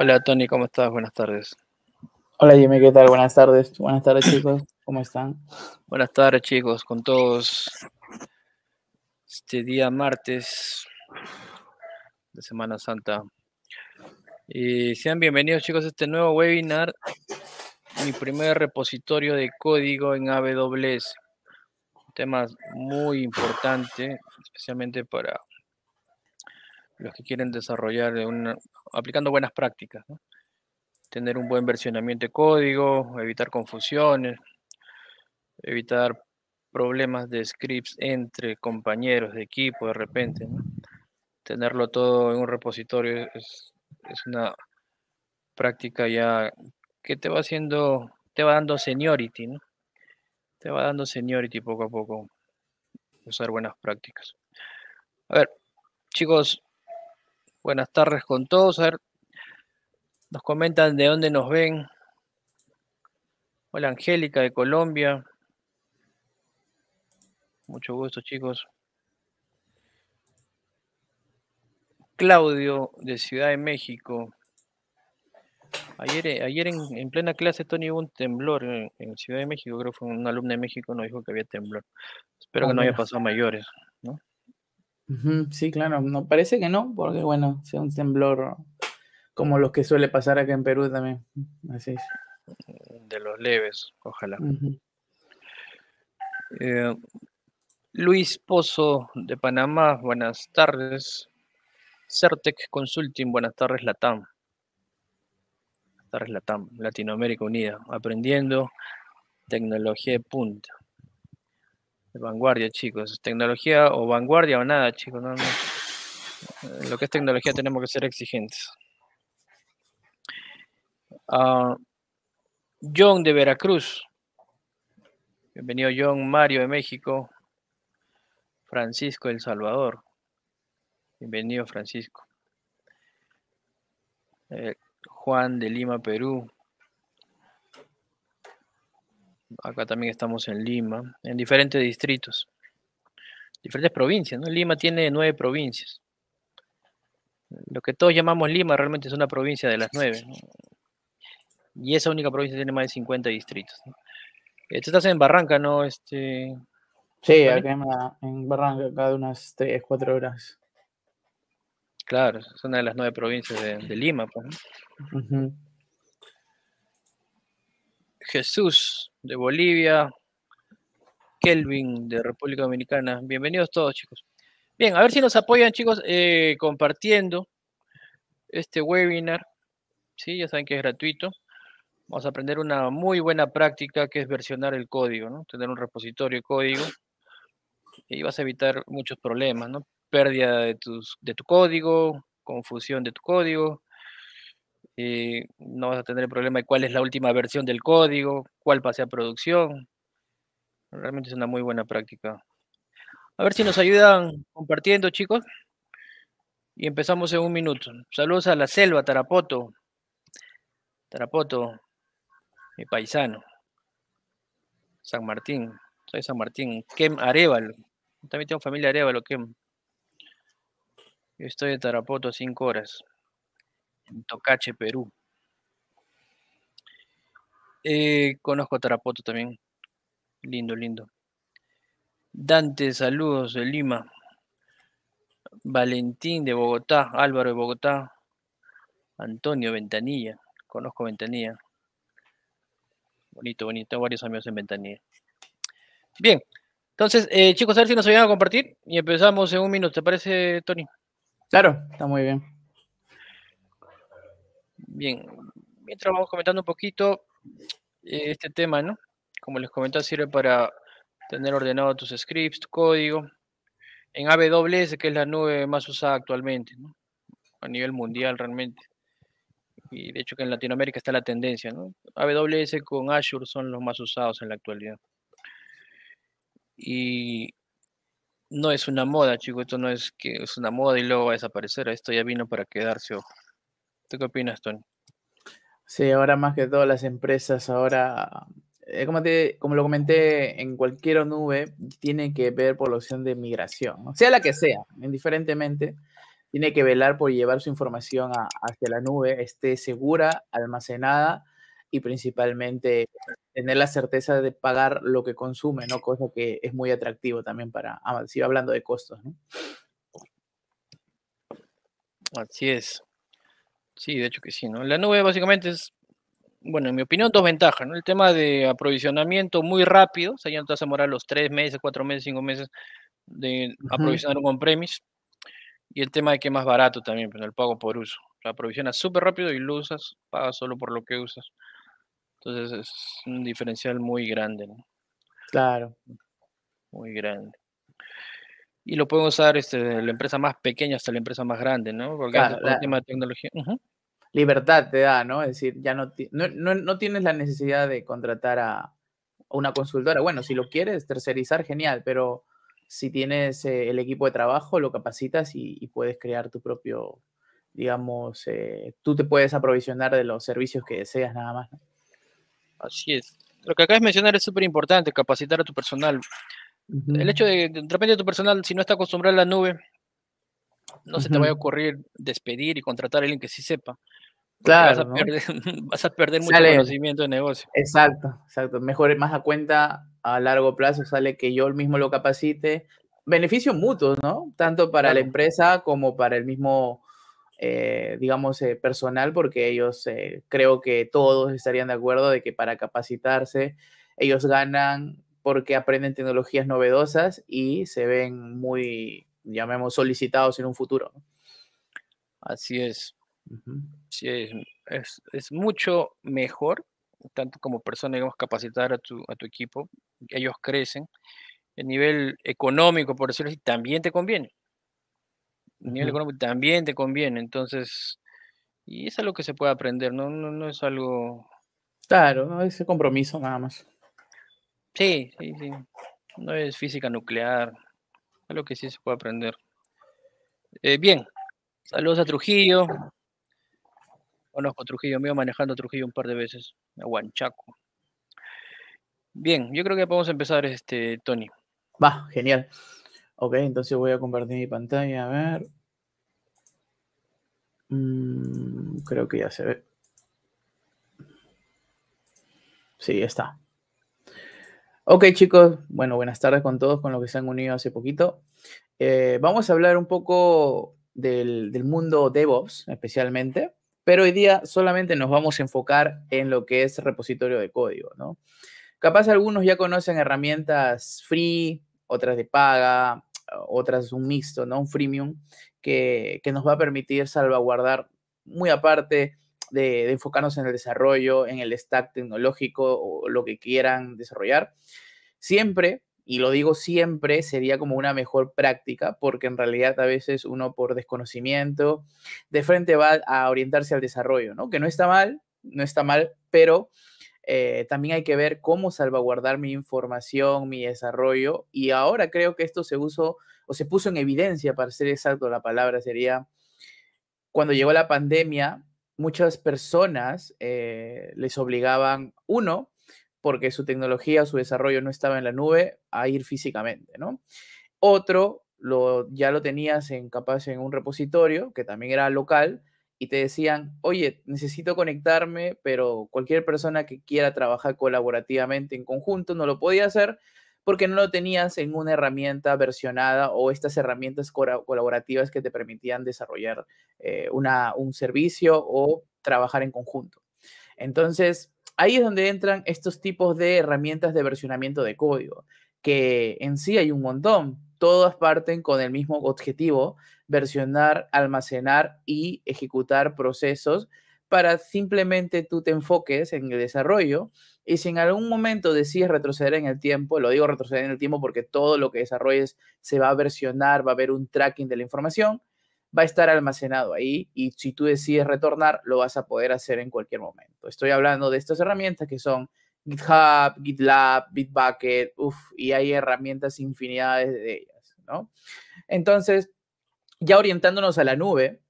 Hola Tony, ¿cómo estás? Buenas tardes. Hola Jimmy, ¿qué tal? Buenas tardes. Buenas tardes chicos, ¿cómo están? Buenas tardes chicos, con todos. Este día martes de Semana Santa. Y sean bienvenidos chicos a este nuevo webinar, mi primer repositorio de código en AWS. Un tema muy importante, especialmente para los que quieren desarrollar, una, aplicando buenas prácticas. Tener un buen versionamiento de código, evitar confusiones, evitar problemas de scripts entre compañeros de equipo de repente. Tenerlo todo en un repositorio es, es una práctica ya que te va haciendo, te va dando seniority, ¿no? Te va dando seniority poco a poco, usar buenas prácticas. A ver, chicos, Buenas tardes con todos. A ver, nos comentan de dónde nos ven. Hola Angélica de Colombia. Mucho gusto chicos. Claudio de Ciudad de México. Ayer, eh, ayer en, plena clase, Tony, hubo un temblor en, Ciudad de México. Creo que fue un alumno de México nos dijo que había temblor. Espero que no ah, haya pasado mayores. Sí, claro, no parece que no, porque bueno, sea un temblor como los que suele pasar acá en Perú también. Así es. De los leves, ojalá. Eh, Luis Pozo de Panamá, buenas tardes. Certec Consulting, buenas tardes, Latam. Buenas tardes, Latam, Latinoamérica Unida, aprendiendo tecnología de punta. Vanguardia, chicos. Tecnología o vanguardia o nada, chicos. No, no. Eh, lo que es tecnología tenemos que ser exigentes. Ah, John de Veracruz. Bienvenido John. Mario de México. Francisco El Salvador. Bienvenido Francisco. Eh, Juan de Lima, Perú acá también estamos en Lima, en diferentes distritos, diferentes provincias, ¿no? Lima tiene nueve provincias. Lo que todos llamamos Lima realmente es una provincia de las nueve. Y esa única provincia tiene más de 50 distritos. Este, estás en Barranca, ¿no? Este, sí, acá en, Barranca, cada unas tres, cuatro horas. Claro, es una de las nueve provincias de, Lima. Pues, Jesús de Bolivia, Kelvin de República Dominicana. Bienvenidos todos, chicos. Bien, a ver si nos apoyan, chicos, eh, compartiendo este webinar. Sí, ya saben que es gratuito. Vamos a aprender una muy buena práctica que es versionar el código, ¿no? Tener un repositorio de código y vas a evitar muchos problemas, ¿no? Pérdida de, tus, de tu código, confusión de tu código, y no vas a tener el problema de cuál es la última versión del código, cuál pase a producción. Realmente es una muy buena práctica. A ver si nos ayudan compartiendo, chicos. Y empezamos en un minuto. Saludos a la selva, Tarapoto. Tarapoto, mi paisano. San Martín, soy San Martín. Kem Arevalo. También tengo familia Arevalo, Kem. Yo estoy de Tarapoto cinco horas. Tocache, Perú. Eh, conozco a Tarapoto también. Lindo, lindo. Dante, saludos de Lima. Valentín de Bogotá, Álvaro de Bogotá, Antonio Ventanilla, conozco Ventanilla. Bonito, bonito, varios amigos en Ventanilla. Bien, entonces, eh, chicos, a ver si nos ayudan a compartir y empezamos en un minuto, ¿te parece, Tony? Claro, está muy bien. Bien, mientras vamos comentando un poquito eh, este tema, ¿no? Como les comentaba, sirve para tener ordenado tus scripts, tu código, en AWS, que es la nube más usada actualmente, ¿no? A nivel mundial realmente. Y de hecho que en Latinoamérica está la tendencia, ¿no? AWS con Azure son los más usados en la actualidad. Y no es una moda, chicos, esto no es que es una moda y luego va a desaparecer, esto ya vino para quedarse, ojo. ¿Tú qué opinas, Tony? Sí, ahora más que todas las empresas, ahora, eh, como, como lo comenté, en cualquier nube tiene que ver por la opción de migración, sea la que sea, indiferentemente, tiene que velar por llevar su información hacia la nube, esté segura, almacenada y principalmente tener la certeza de pagar lo que consume, ¿no? Cosa que es muy atractivo también para, va hablando de costos, ¿no? Así es. Sí, de hecho que sí, ¿no? La nube básicamente es, bueno, en mi opinión, dos ventajas, ¿no? El tema de aprovisionamiento muy rápido, o sea, ya no te vas a demorar los tres meses, cuatro meses, cinco meses de aprovisionar un on Y el tema de que es más barato también, pero pues, el pago por uso. O aprovisionas súper rápido y lo usas, pagas solo por lo que usas. Entonces es un diferencial muy grande, ¿no? Claro. Muy grande y lo pueden usar este, desde la empresa más pequeña hasta la empresa más grande, ¿no? Porque es la tecnología. Libertad te da, ¿no? Es decir, ya no, no, tienes la necesidad de contratar a una consultora. Bueno, si lo quieres tercerizar, genial, pero si tienes eh, el equipo de trabajo, lo capacitas y, puedes crear tu propio, digamos, eh, tú te puedes aprovisionar de los servicios que deseas nada más. Así es. Lo que acabas de mencionar es súper importante, capacitar a tu personal. El hecho de que de repente tu personal, si no está acostumbrado a la nube, no se te vaya a ocurrir despedir y contratar a alguien que sí sepa. Claro. Vas a, perder, mucho conocimiento de negocio. Exacto, exacto. Mejor más a cuenta a largo plazo sale que yo mismo lo capacite. Beneficios mutuos, ¿no? Tanto para la empresa como para el mismo, eh, digamos, eh, personal, porque ellos eh, creo que todos estarían de acuerdo de que para capacitarse ellos ganan porque aprenden tecnologías novedosas y se ven muy, llamemos, solicitados en un futuro. Así es. es. mucho mejor, tanto como persona, digamos, capacitar a tu, a tu equipo. Ellos crecen. El nivel económico, por decirlo así, también te conviene. El nivel económico también te conviene. Entonces, y es algo que se puede aprender, no, no, es algo... Claro, no es compromiso nada más. Sí, sí, sí. No es física nuclear. Algo que sí se puede aprender. Eh, bien. Saludos a Trujillo. Conozco a Trujillo, me iba manejando a Trujillo un par de veces. A Huanchaco. Bien, yo creo que podemos empezar, este, Tony. Va, genial. Ok, entonces voy a compartir mi pantalla, a ver. Mm, creo que ya se ve. Sí, está. Ok chicos, bueno, buenas tardes con todos, con los que se han unido hace poquito. Eh, vamos a hablar un poco del, del, mundo DevOps especialmente, pero hoy día solamente nos vamos a enfocar en lo que es repositorio de código, ¿no? Capaz algunos ya conocen herramientas free, otras de paga, otras un mixto, ¿no? Un freemium, que, que nos va a permitir salvaguardar muy aparte de, enfocarnos en el desarrollo, en el stack tecnológico o lo que quieran desarrollar, siempre, y lo digo siempre, sería como una mejor práctica, porque en realidad a veces uno por desconocimiento de frente va a orientarse al desarrollo, ¿no? Que no está mal, no está mal, pero eh, también hay que ver cómo salvaguardar mi información, mi desarrollo, y ahora creo que esto se usó o se puso en evidencia, para ser exacto la palabra, sería cuando llegó la pandemia, muchas personas eh, les obligaban, uno, porque su tecnología o su desarrollo no estaba en la nube, a ir físicamente, ¿no? Otro, lo, ya lo tenías en capaz en un repositorio, que también era local, y te decían, oye, necesito conectarme, pero cualquier persona que quiera trabajar colaborativamente en conjunto no lo podía hacer, porque no lo tenías en una herramienta versionada o estas herramientas colaborativas que te permitían desarrollar eh, un servicio o trabajar en conjunto. Entonces, ahí es donde entran estos tipos de herramientas de versionamiento de código, que en sí hay un montón. Todas parten con el mismo objetivo, versionar, almacenar y ejecutar procesos para simplemente tú te enfoques en el desarrollo y si en algún momento decides retroceder en el tiempo, lo digo retroceder en el tiempo porque todo lo que desarrolles se va a versionar, va a haber un tracking de la información, va a estar almacenado ahí y si tú decides retornar, lo vas a poder hacer en cualquier momento. Estoy hablando de estas herramientas que son GitHub, GitLab, Bitbucket, uff, y hay herramientas infinidades de ellas, ¿no? Entonces, ya orientándonos a la nube,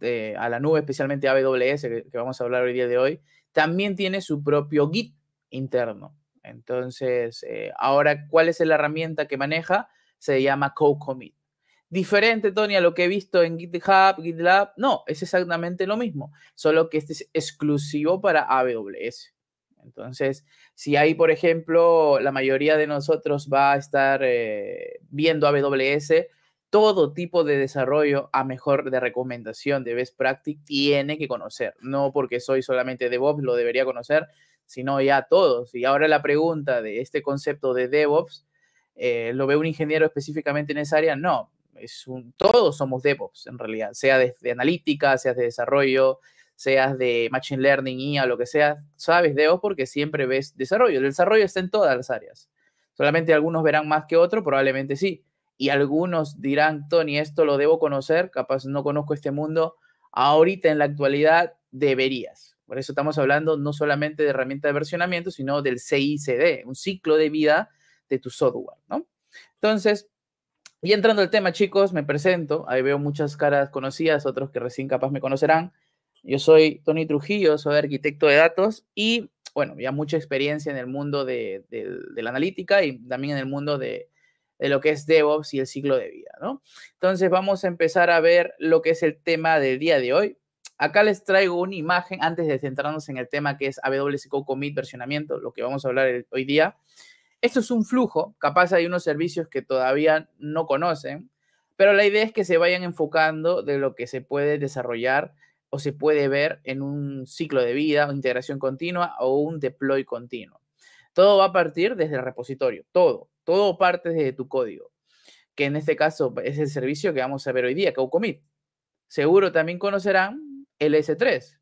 eh, a la nube, especialmente AWS, que, vamos a hablar hoy día de hoy, también tiene su propio Git interno. Entonces, eh, ahora, ¿cuál es la herramienta que maneja? Se llama Co-Commit. Diferente, Tony, a lo que he visto en GitHub, GitLab. No, es exactamente lo mismo, solo que este es exclusivo para AWS. Entonces, si ahí, por ejemplo, la mayoría de nosotros va a estar eh, viendo AWS, todo tipo de desarrollo a mejor de recomendación de best practice tiene que conocer. No porque soy solamente DevOps lo debería conocer, sino ya todos. Y ahora la pregunta de este concepto de DevOps, eh, ¿lo ve un ingeniero específicamente en esa área? No, es un, todos somos DevOps en realidad, sea de, analítica, sea de desarrollo, seas de Machine Learning, IA, lo que sea, sabes DevOps porque siempre ves desarrollo. El desarrollo está en todas las áreas. Solamente algunos verán más que otros, probablemente sí y algunos dirán, Tony, esto lo debo conocer, capaz no conozco este mundo, ahorita en la actualidad deberías. Por eso estamos hablando no solamente de herramienta de versionamiento, sino del CICD, un ciclo de vida de tu software, ¿no? Entonces, y entrando al tema, chicos, me presento. Ahí veo muchas caras conocidas, otros que recién capaz me conocerán. Yo soy Tony Trujillo, soy arquitecto de datos y, bueno, ya mucha experiencia en el mundo de, de la analítica y también en el mundo de, de lo que es DevOps y el ciclo de vida, ¿no? Entonces vamos a empezar a ver lo que es el tema del día de hoy. Acá les traigo una imagen antes de centrarnos en el tema que es AWS Co-Commit versionamiento, lo que vamos a hablar hoy día. Esto es un flujo, capaz hay unos servicios que todavía no conocen, pero la idea es que se vayan enfocando de lo que se puede desarrollar o se puede ver en un ciclo de vida, o integración continua o un deploy continuo. Todo va a partir desde el repositorio, todo, todo parte desde tu código, que en este caso es el servicio que vamos a ver hoy día, CoCommit. Seguro también conocerán el S3.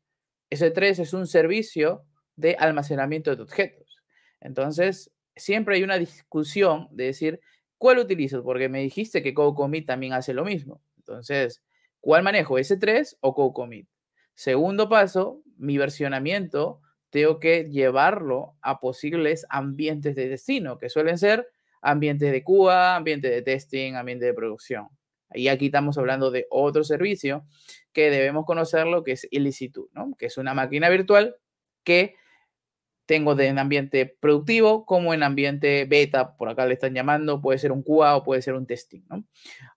S3 es un servicio de almacenamiento de objetos. Entonces, siempre hay una discusión de decir, ¿cuál utilizo? Porque me dijiste que CoCommit también hace lo mismo. Entonces, ¿cuál manejo? ¿S3 o CoCommit? Segundo paso, mi versionamiento tengo que llevarlo a posibles ambientes de destino, que suelen ser ambientes de Cuba, ambientes de testing, ambientes de producción. Y aquí estamos hablando de otro servicio que debemos conocerlo, que es Illicitu, ¿no? que es una máquina virtual que tengo de, en ambiente productivo como en ambiente beta, por acá le están llamando, puede ser un QA o puede ser un testing. ¿no?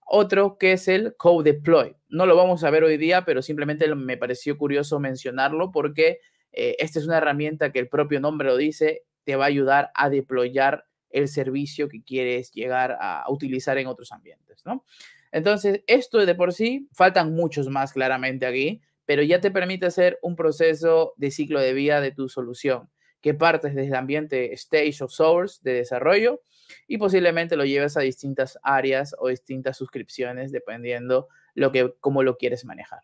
Otro que es el code deploy. No lo vamos a ver hoy día, pero simplemente me pareció curioso mencionarlo porque eh, esta es una herramienta que el propio nombre lo dice, te va a ayudar a deployar el servicio que quieres llegar a utilizar en otros ambientes, ¿no? Entonces, esto de por sí, faltan muchos más claramente aquí, pero ya te permite hacer un proceso de ciclo de vida de tu solución, que partes desde el ambiente stage of source de desarrollo y posiblemente lo lleves a distintas áreas o distintas suscripciones, dependiendo lo que, cómo lo quieres manejar.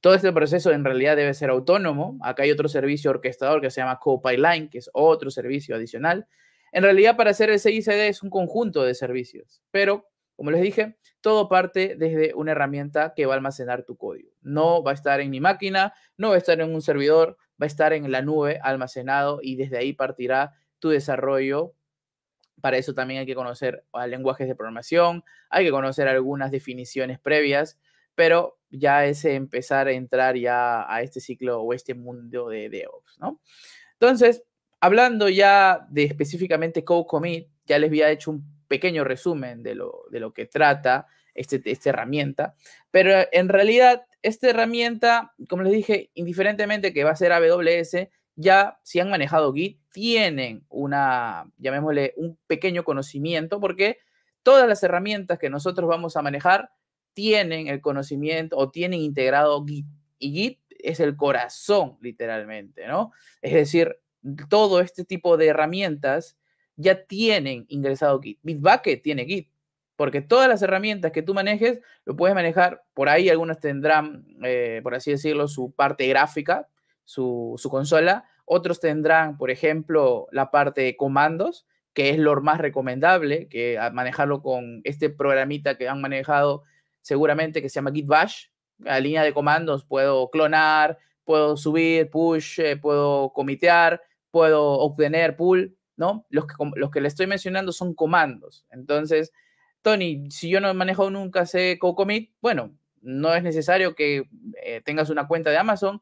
Todo este proceso en realidad debe ser autónomo. Acá hay otro servicio orquestador que se llama Copiline, que es otro servicio adicional. En realidad, para hacer el CICD es un conjunto de servicios, pero como les dije, todo parte desde una herramienta que va a almacenar tu código. No va a estar en mi máquina, no va a estar en un servidor, va a estar en la nube almacenado y desde ahí partirá tu desarrollo. Para eso también hay que conocer lenguajes de programación, hay que conocer algunas definiciones previas pero ya es empezar a entrar ya a este ciclo o este mundo de DevOps, ¿no? Entonces, hablando ya de específicamente commit ya les había hecho un pequeño resumen de lo, que trata este, esta herramienta, pero en realidad esta herramienta, como les dije, indiferentemente que va a ser AWS, ya si han manejado Git, tienen una, llamémosle, un pequeño conocimiento, porque todas las herramientas que nosotros vamos a manejar tienen el conocimiento o tienen integrado Git. Y Git es el corazón, literalmente, ¿no? Es decir, todo este tipo de herramientas ya tienen ingresado Git. Bitbucket tiene Git, porque todas las herramientas que tú manejes lo puedes manejar por ahí. Algunas tendrán, eh, por así decirlo, su parte gráfica, su, consola. Otros tendrán, por ejemplo, la parte de comandos, que es lo más recomendable, que manejarlo con este programita que han manejado seguramente que se llama Git Bash. La línea de comandos puedo clonar, puedo subir, push, eh, puedo comitear, puedo obtener, pull, ¿no? Los que, los que le estoy mencionando son comandos. Entonces, Tony, si yo no he manejado nunca sé co-commit, bueno, no es necesario que eh, tengas una cuenta de Amazon,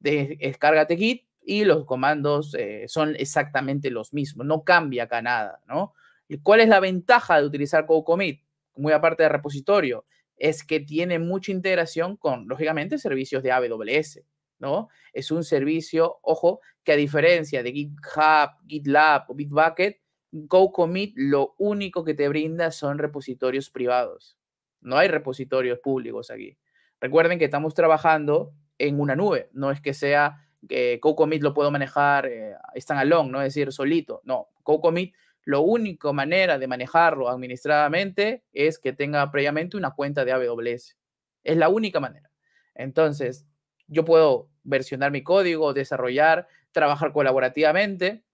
descárgate Git y los comandos eh, son exactamente los mismos, no cambia acá nada, ¿no? ¿Y ¿Cuál es la ventaja de utilizar co-commit? Muy aparte de repositorio, es que tiene mucha integración con, lógicamente, servicios de AWS, ¿no? Es un servicio, ojo, que a diferencia de GitHub, GitLab o Bitbucket, GoCommit lo único que te brinda son repositorios privados. No hay repositorios públicos aquí. Recuerden que estamos trabajando en una nube, no es que sea que eh, GoCommit lo puedo manejar eh, standalone, no es decir solito, no, GoCommit... La única manera de manejarlo administradamente es que tenga previamente una cuenta de AWS. Es la única manera. Entonces, yo puedo versionar mi código, desarrollar, trabajar colaborativamente.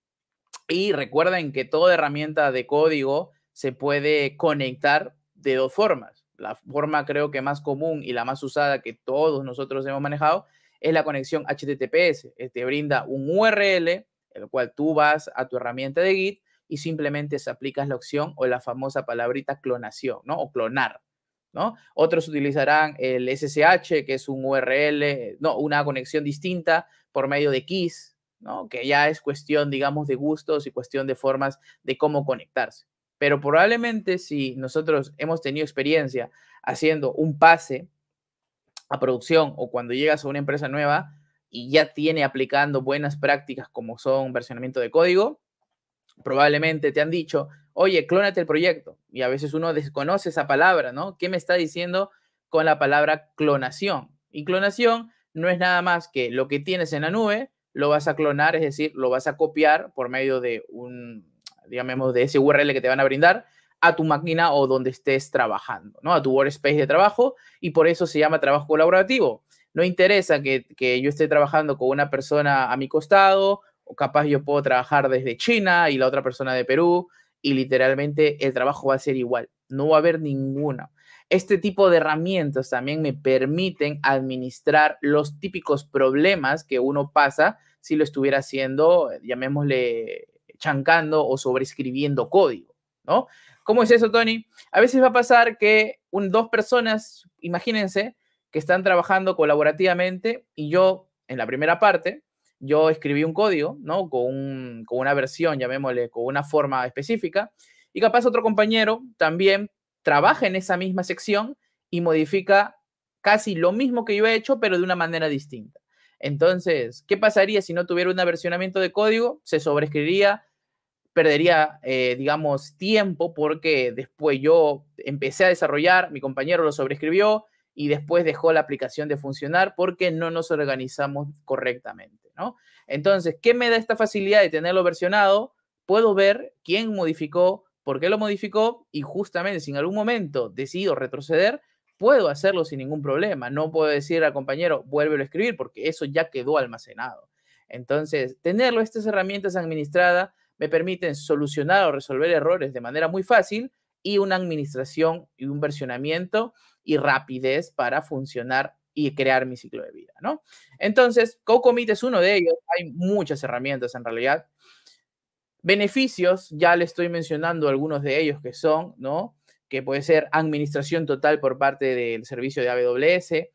Y recuerden que toda herramienta de código se puede conectar de dos formas. La forma creo que más común y la más usada que todos nosotros hemos manejado es la conexión HTTPS. Te brinda un URL, el cual tú vas a tu herramienta de Git y simplemente se aplicas la opción o la famosa palabrita clonación, ¿no? O clonar, ¿no? Otros utilizarán el SSH, que es un URL, eh, no, una conexión distinta por medio de keys, ¿no? Que ya es cuestión, digamos, de gustos y cuestión de formas de cómo conectarse. Pero probablemente si nosotros hemos tenido experiencia haciendo un pase a producción o cuando llegas a una empresa nueva y ya tiene aplicando buenas prácticas como son versionamiento de código, probablemente te han dicho, oye, clónate el proyecto. Y a veces uno desconoce esa palabra, ¿no? ¿Qué me está diciendo con la palabra clonación? Y clonación no es nada más que lo que tienes en la nube, lo vas a clonar, es decir, lo vas a copiar por medio de un, digamos, de ese URL que te van a brindar a tu máquina o donde estés trabajando, ¿no? A tu workspace de trabajo y por eso se llama trabajo colaborativo. No interesa que, que yo esté trabajando con una persona a mi costado o capaz yo puedo trabajar desde China y la otra persona de Perú, y literalmente el trabajo va a ser igual, no va a haber ninguna. Este tipo de herramientas también me permiten administrar los típicos problemas que uno pasa si lo estuviera haciendo, llamémosle, chancando o sobreescribiendo código, ¿no? ¿Cómo es eso, Tony? A veces va a pasar que dos personas, imagínense, que están trabajando colaborativamente y yo en la primera parte yo escribí un código, ¿no? Con, una versión, llamémosle, con una forma específica, y capaz otro compañero también trabaja en esa misma sección y modifica casi lo mismo que yo he hecho, pero de una manera distinta. Entonces, ¿qué pasaría si no tuviera un versionamiento de código? Se sobrescribiría, perdería, eh, digamos, tiempo porque después yo empecé a desarrollar, mi compañero lo sobrescribió y después dejó la aplicación de funcionar porque no nos organizamos correctamente. Entonces, ¿qué me da esta facilidad de tenerlo versionado? Puedo ver quién modificó, por qué lo modificó y justamente si en algún momento decido retroceder, puedo hacerlo sin ningún problema. No puedo decir al compañero, vuélvelo a escribir porque eso ya quedó almacenado. Entonces, tenerlo, estas herramientas administradas me permiten solucionar o resolver errores de manera muy fácil y una administración y un versionamiento y rapidez para funcionar y crear mi ciclo de vida, ¿no? Entonces, CoComit es uno de ellos, hay muchas herramientas en realidad. Beneficios, ya le estoy mencionando algunos de ellos que son, ¿no? Que puede ser administración total por parte del servicio de AWS.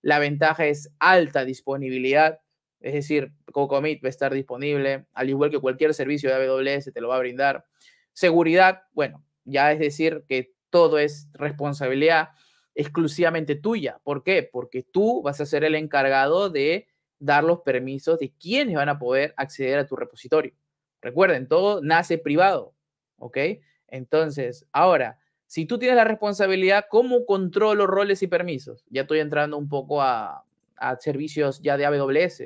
La ventaja es alta disponibilidad, es decir, CoComit va a estar disponible, al igual que cualquier servicio de AWS te lo va a brindar. Seguridad, bueno, ya es decir que todo es responsabilidad exclusivamente tuya. ¿Por qué? Porque tú vas a ser el encargado de dar los permisos de quiénes van a poder acceder a tu repositorio. Recuerden, todo nace privado, ¿ok? Entonces, ahora, si tú tienes la responsabilidad, ¿cómo controlo roles y permisos? Ya estoy entrando un poco a, a servicios ya de AWS.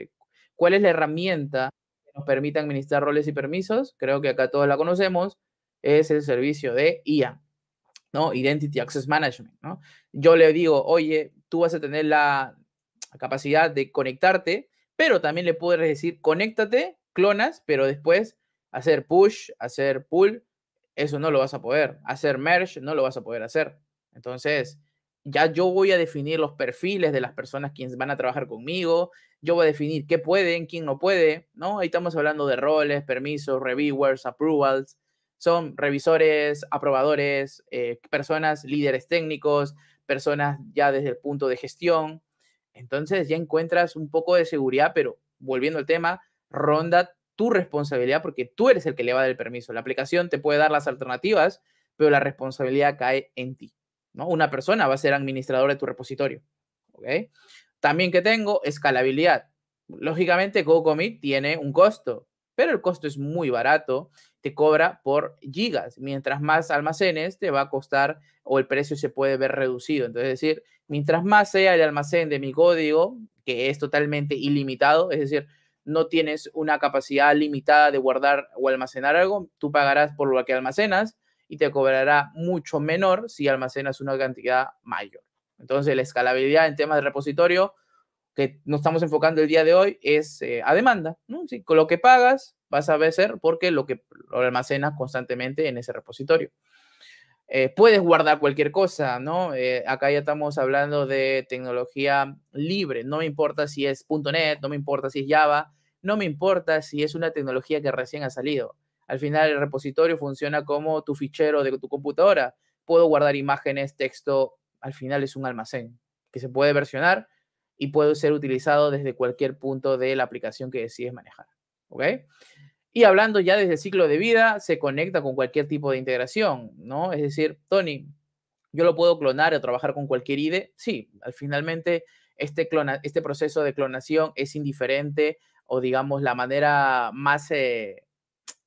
¿Cuál es la herramienta que nos permite administrar roles y permisos? Creo que acá todos la conocemos. Es el servicio de IAM. ¿no? Identity Access Management, ¿no? Yo le digo, oye, tú vas a tener la capacidad de conectarte, pero también le puedes decir, conéctate, clonas, pero después hacer push, hacer pull, eso no lo vas a poder. Hacer merge, no lo vas a poder hacer. Entonces, ya yo voy a definir los perfiles de las personas quienes van a trabajar conmigo, yo voy a definir qué pueden, quién no puede, ¿no? Ahí estamos hablando de roles, permisos, reviewers, approvals, son revisores, aprobadores, eh, personas, líderes técnicos, personas ya desde el punto de gestión. Entonces ya encuentras un poco de seguridad, pero volviendo al tema, ronda tu responsabilidad porque tú eres el que le va a dar el permiso. La aplicación te puede dar las alternativas, pero la responsabilidad cae en ti. ¿no? Una persona va a ser administrador de tu repositorio. ¿okay? También que tengo escalabilidad. Lógicamente, GoCommit tiene un costo, pero el costo es muy barato te cobra por gigas. Mientras más almacenes, te va a costar o el precio se puede ver reducido. Entonces, es decir, mientras más sea el almacén de mi código, que es totalmente ilimitado, es decir, no tienes una capacidad limitada de guardar o almacenar algo, tú pagarás por lo que almacenas y te cobrará mucho menor si almacenas una cantidad mayor. Entonces, la escalabilidad en temas de repositorio que nos estamos enfocando el día de hoy es eh, a demanda, ¿no? sí, con lo que pagas vas a vencer porque lo que lo almacenas constantemente en ese repositorio. Eh, puedes guardar cualquier cosa, ¿no? Eh, acá ya estamos hablando de tecnología libre, no me importa si es .NET, no me importa si es Java, no me importa si es una tecnología que recién ha salido. Al final el repositorio funciona como tu fichero de tu computadora. Puedo guardar imágenes, texto, al final es un almacén que se puede versionar y puede ser utilizado desde cualquier punto de la aplicación que decides manejar. ¿Ok? Y hablando ya desde el ciclo de vida, se conecta con cualquier tipo de integración, ¿no? Es decir, Tony, yo lo puedo clonar o trabajar con cualquier IDE. Sí, al finalmente este, clona, este proceso de clonación es indiferente o digamos la manera más eh,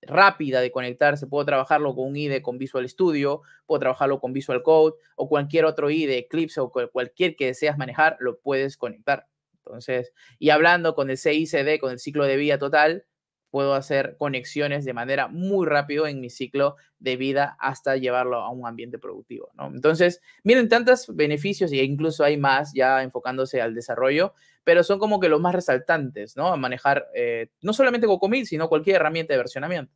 rápida de conectarse, puedo trabajarlo con un IDE con Visual Studio, puedo trabajarlo con Visual Code o cualquier otro IDE, Eclipse o cualquier que deseas manejar, lo puedes conectar. Entonces, y hablando con el CICD, con el ciclo de vida total, puedo hacer conexiones de manera muy rápido en mi ciclo de vida hasta llevarlo a un ambiente productivo, ¿no? Entonces, miren tantos beneficios e incluso hay más ya enfocándose al desarrollo, pero son como que los más resaltantes, ¿no? manejar eh, no solamente Cocomil, sino cualquier herramienta de versionamiento,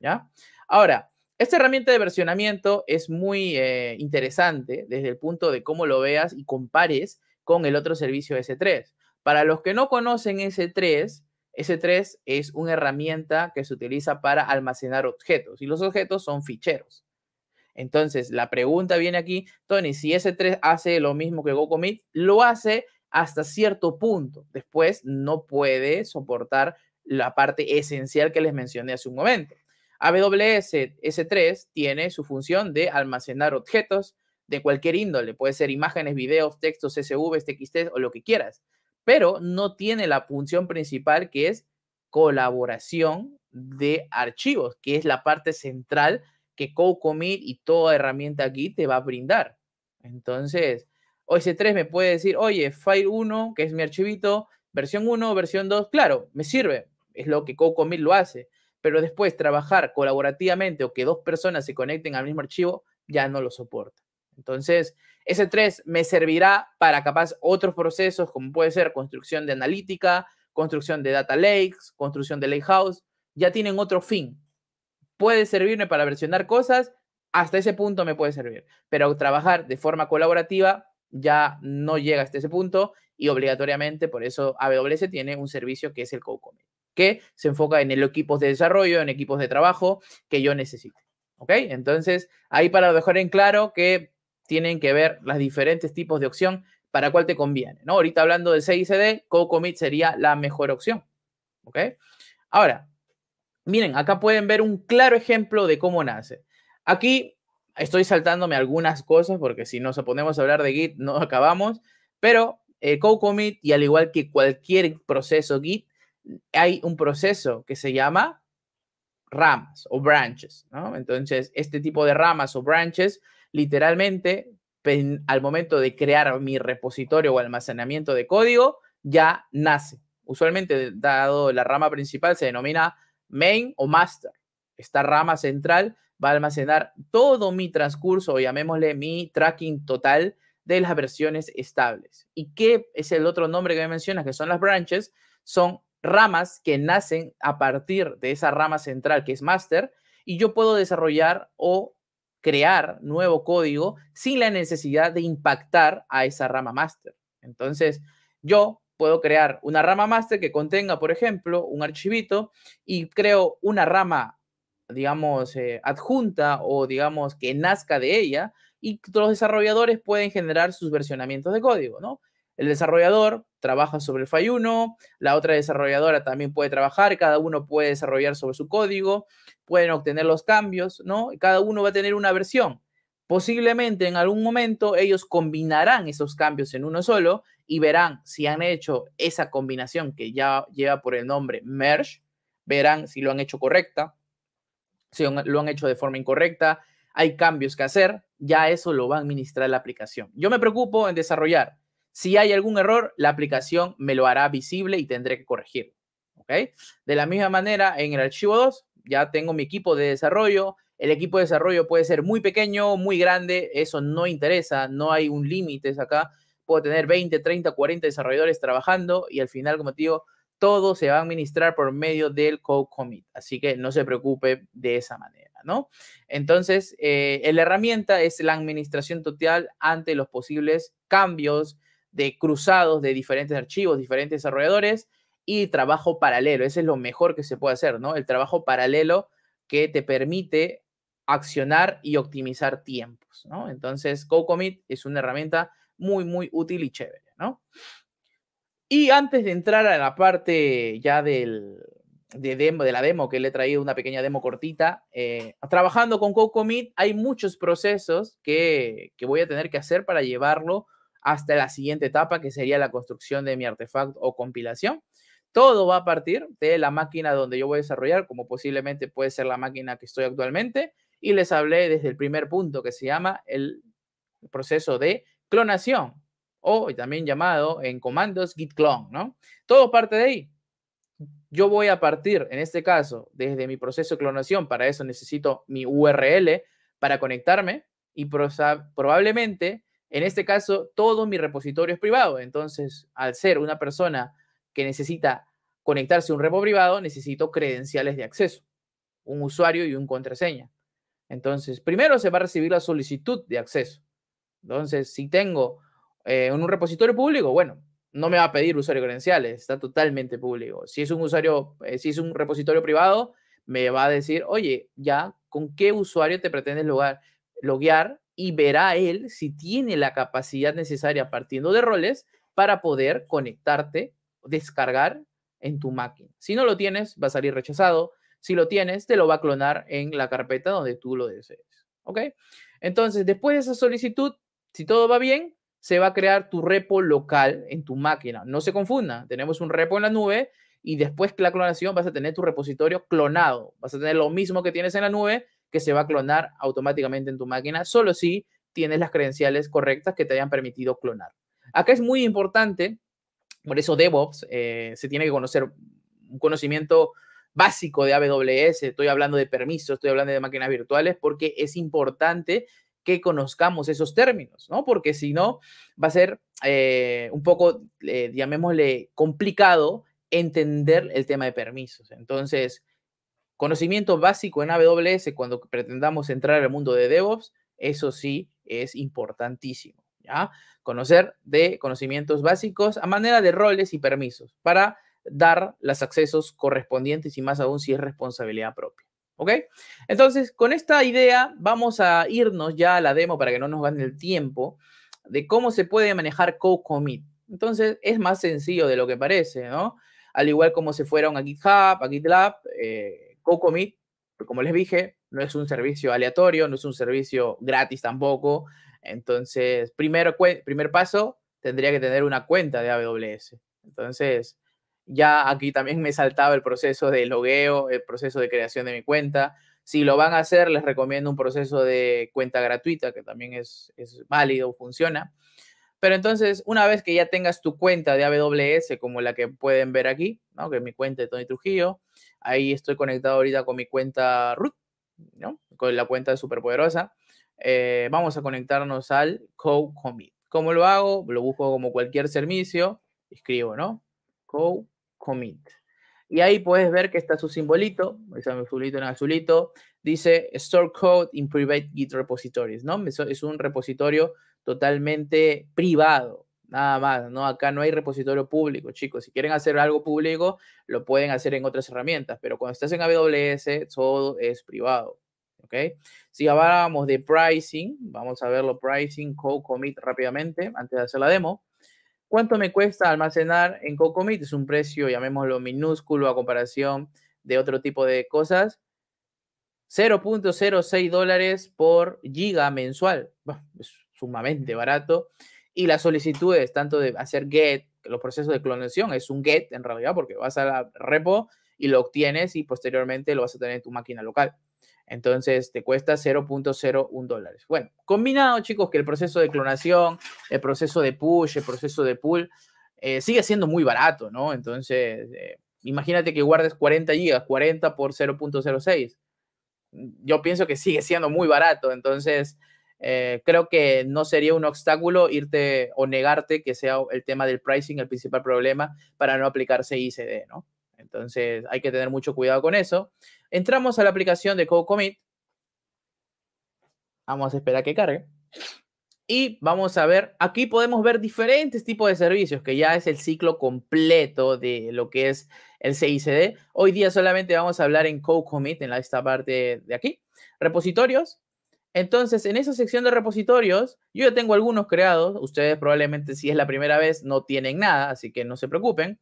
¿ya? Ahora, esta herramienta de versionamiento es muy eh, interesante desde el punto de cómo lo veas y compares con el otro servicio S3. Para los que no conocen S3, S3 es una herramienta que se utiliza para almacenar objetos y los objetos son ficheros. Entonces, la pregunta viene aquí, Tony, si S3 hace lo mismo que GoCommit, lo hace hasta cierto punto. Después no puede soportar la parte esencial que les mencioné hace un momento. AWS S3 tiene su función de almacenar objetos de cualquier índole. Puede ser imágenes, videos, textos, SVs, TXT o lo que quieras pero no tiene la función principal que es colaboración de archivos, que es la parte central que CoCommit y toda herramienta aquí te va a brindar. Entonces, OS3 me puede decir, oye, file 1, que es mi archivito, versión 1, versión 2, claro, me sirve, es lo que CoCommit lo hace, pero después trabajar colaborativamente o que dos personas se conecten al mismo archivo ya no lo soporta. Entonces, ese 3 me servirá para capaz otros procesos como puede ser construcción de analítica, construcción de data lakes, construcción de lakehouse, ya tienen otro fin. Puede servirme para versionar cosas, hasta ese punto me puede servir, pero trabajar de forma colaborativa ya no llega hasta ese punto y obligatoriamente por eso AWS tiene un servicio que es el co Commit, que se enfoca en el equipos de desarrollo, en equipos de trabajo que yo necesite. ¿Ok? Entonces, ahí para dejar en claro que tienen que ver los diferentes tipos de opción para cuál te conviene, ¿no? Ahorita hablando de CICD, co-commit sería la mejor opción, ¿ok? Ahora, miren, acá pueden ver un claro ejemplo de cómo nace. Aquí estoy saltándome algunas cosas porque si nos ponemos a hablar de Git no acabamos, pero eh, co-commit y al igual que cualquier proceso Git, hay un proceso que se llama ramas o branches, ¿no? Entonces, este tipo de ramas o branches literalmente pues, al momento de crear mi repositorio o almacenamiento de código, ya nace. Usualmente, dado la rama principal, se denomina main o master. Esta rama central va a almacenar todo mi transcurso, o llamémosle mi tracking total de las versiones estables. ¿Y qué es el otro nombre que mencionas, que son las branches? Son ramas que nacen a partir de esa rama central que es master y yo puedo desarrollar o crear nuevo código sin la necesidad de impactar a esa rama master. Entonces, yo puedo crear una rama master que contenga, por ejemplo, un archivito y creo una rama, digamos, eh, adjunta o digamos que nazca de ella y los desarrolladores pueden generar sus versionamientos de código, ¿no? El desarrollador trabaja sobre el file 1, la otra desarrolladora también puede trabajar, cada uno puede desarrollar sobre su código pueden obtener los cambios, ¿no? Cada uno va a tener una versión. Posiblemente en algún momento ellos combinarán esos cambios en uno solo y verán si han hecho esa combinación que ya lleva por el nombre merge, verán si lo han hecho correcta, si lo han hecho de forma incorrecta, hay cambios que hacer, ya eso lo va a administrar la aplicación. Yo me preocupo en desarrollar. Si hay algún error, la aplicación me lo hará visible y tendré que corregirlo. ¿ok? De la misma manera, en el archivo 2 ya tengo mi equipo de desarrollo, el equipo de desarrollo puede ser muy pequeño, muy grande, eso no interesa, no hay un límite acá. Puedo tener 20, 30, 40 desarrolladores trabajando y al final, como te digo, todo se va a administrar por medio del code commit. Así que no se preocupe de esa manera, ¿no? Entonces, eh, la herramienta es la administración total ante los posibles cambios de cruzados de diferentes archivos, diferentes desarrolladores y trabajo paralelo. Ese es lo mejor que se puede hacer, ¿no? El trabajo paralelo que te permite accionar y optimizar tiempos, ¿no? Entonces, GoCommit es una herramienta muy, muy útil y chévere, ¿no? Y antes de entrar a la parte ya del, de, demo, de la demo, que le he traído una pequeña demo cortita, eh, trabajando con GoCommit hay muchos procesos que, que voy a tener que hacer para llevarlo hasta la siguiente etapa, que sería la construcción de mi artefacto o compilación. Todo va a partir de la máquina donde yo voy a desarrollar, como posiblemente puede ser la máquina que estoy actualmente. Y les hablé desde el primer punto que se llama el proceso de clonación o también llamado en comandos git clone, ¿no? Todo parte de ahí. Yo voy a partir, en este caso, desde mi proceso de clonación. Para eso necesito mi URL para conectarme y probablemente, en este caso, todo mi repositorio es privado. Entonces, al ser una persona que necesita conectarse a un repo privado, necesito credenciales de acceso, un usuario y un contraseña. Entonces, primero se va a recibir la solicitud de acceso. Entonces, si tengo eh, un repositorio público, bueno, no me va a pedir usuario credenciales, está totalmente público. Si es un usuario, eh, si es un repositorio privado, me va a decir, oye, ya, ¿con qué usuario te pretendes lugar loguear? Y verá él si tiene la capacidad necesaria partiendo de roles para poder conectarte descargar en tu máquina. Si no lo tienes, va a salir rechazado. Si lo tienes, te lo va a clonar en la carpeta donde tú lo desees. ¿Ok? Entonces, después de esa solicitud, si todo va bien, se va a crear tu repo local en tu máquina. No se confunda, tenemos un repo en la nube y después de la clonación vas a tener tu repositorio clonado. Vas a tener lo mismo que tienes en la nube que se va a clonar automáticamente en tu máquina, solo si tienes las credenciales correctas que te hayan permitido clonar. Acá es muy importante por eso DevOps eh, se tiene que conocer un conocimiento básico de AWS, estoy hablando de permisos, estoy hablando de máquinas virtuales, porque es importante que conozcamos esos términos, ¿no? Porque si no, va a ser eh, un poco, eh, llamémosle, complicado entender el tema de permisos. Entonces, conocimiento básico en AWS cuando pretendamos entrar al mundo de DevOps, eso sí es importantísimo. Conocer de conocimientos básicos a manera de roles y permisos para dar los accesos correspondientes y más aún si es responsabilidad propia. ¿Ok? Entonces, con esta idea vamos a irnos ya a la demo para que no nos gane el tiempo de cómo se puede manejar co-commit. Entonces, es más sencillo de lo que parece, ¿no? Al igual como se fueron a GitHub, a GitLab, eh, co-commit, como les dije, no es un servicio aleatorio, no es un servicio gratis tampoco, entonces, primero, primer paso, tendría que tener una cuenta de AWS. Entonces, ya aquí también me saltaba el proceso de logueo, el proceso de creación de mi cuenta. Si lo van a hacer, les recomiendo un proceso de cuenta gratuita, que también es, es válido, funciona. Pero entonces, una vez que ya tengas tu cuenta de AWS, como la que pueden ver aquí, ¿no? que es mi cuenta de Tony Trujillo, ahí estoy conectado ahorita con mi cuenta root, con la cuenta superpoderosa. Eh, vamos a conectarnos al code commit ¿Cómo lo hago? Lo busco como cualquier servicio, escribo, no CodeCommit. Co-commit. Y ahí puedes ver que está su simbolito, está mi simbolito en azulito, dice Store Code in Private Git Repositories, ¿no? Es un repositorio totalmente privado, nada más, ¿no? Acá no hay repositorio público, chicos. Si quieren hacer algo público, lo pueden hacer en otras herramientas, pero cuando estás en AWS, todo es privado. Si hablábamos de pricing, vamos a verlo pricing, co-commit rápidamente antes de hacer la demo. ¿Cuánto me cuesta almacenar en co-commit? Es un precio, llamémoslo minúsculo a comparación de otro tipo de cosas. 0.06 dólares por giga mensual. es sumamente barato. Y las solicitudes, tanto de hacer get, los procesos de clonación, es un get en realidad, porque vas a la repo y lo obtienes y posteriormente lo vas a tener en tu máquina local. Entonces te cuesta 0.01 dólares. Bueno, combinado, chicos, que el proceso de clonación, el proceso de push, el proceso de pull, eh, sigue siendo muy barato, ¿no? Entonces, eh, imagínate que guardes 40 gigas, 40 por 0.06. Yo pienso que sigue siendo muy barato, entonces eh, creo que no sería un obstáculo irte o negarte que sea el tema del pricing el principal problema para no aplicarse ICD, ¿no? Entonces hay que tener mucho cuidado con eso. Entramos a la aplicación de CodeCommit. Vamos a esperar a que cargue. Y vamos a ver, aquí podemos ver diferentes tipos de servicios, que ya es el ciclo completo de lo que es el CICD. Hoy día solamente vamos a hablar en CodeCommit, en esta parte de aquí. Repositorios, entonces, en esa sección de repositorios, yo ya tengo algunos creados. Ustedes probablemente si es la primera vez no tienen nada, así que no se preocupen.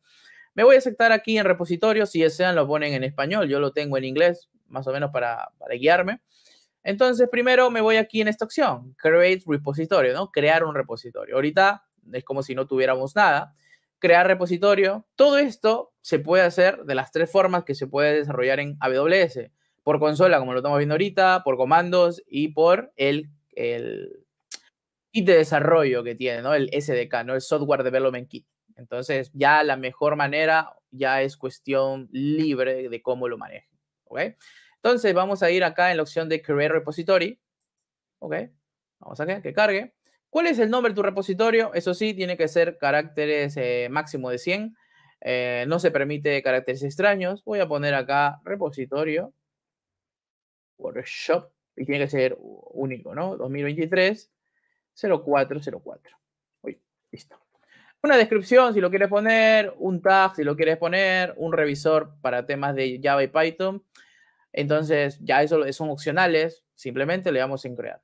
Me voy a aceptar aquí en repositorio, si desean lo ponen en español, yo lo tengo en inglés, más o menos para, guiarme. Entonces, primero me voy aquí en esta opción, Create Repositorio, ¿no? Crear un repositorio. Ahorita es como si no tuviéramos nada. Crear repositorio. Todo esto se puede hacer de las tres formas que se puede desarrollar en AWS. Por consola, como lo estamos viendo ahorita, por comandos y por el, el kit de desarrollo que tiene, ¿no? El SDK, ¿no? El Software Development Kit. Entonces, ya la mejor manera ya es cuestión libre de cómo lo manejen. ¿Ok? Entonces, vamos a ir acá en la opción de crear Repository. ¿Ok? Vamos a que cargue. ¿Cuál es el nombre de tu repositorio? Eso sí, tiene que ser caracteres eh, máximo de 100. Eh, no se permite caracteres extraños. Voy a poner acá repositorio, workshop, y tiene que ser único, ¿no? 2023, 0404. Una descripción si lo quieres poner, un tag si lo quieres poner, un revisor para temas de Java y Python. Entonces, ya eso son opcionales, simplemente le damos en crear.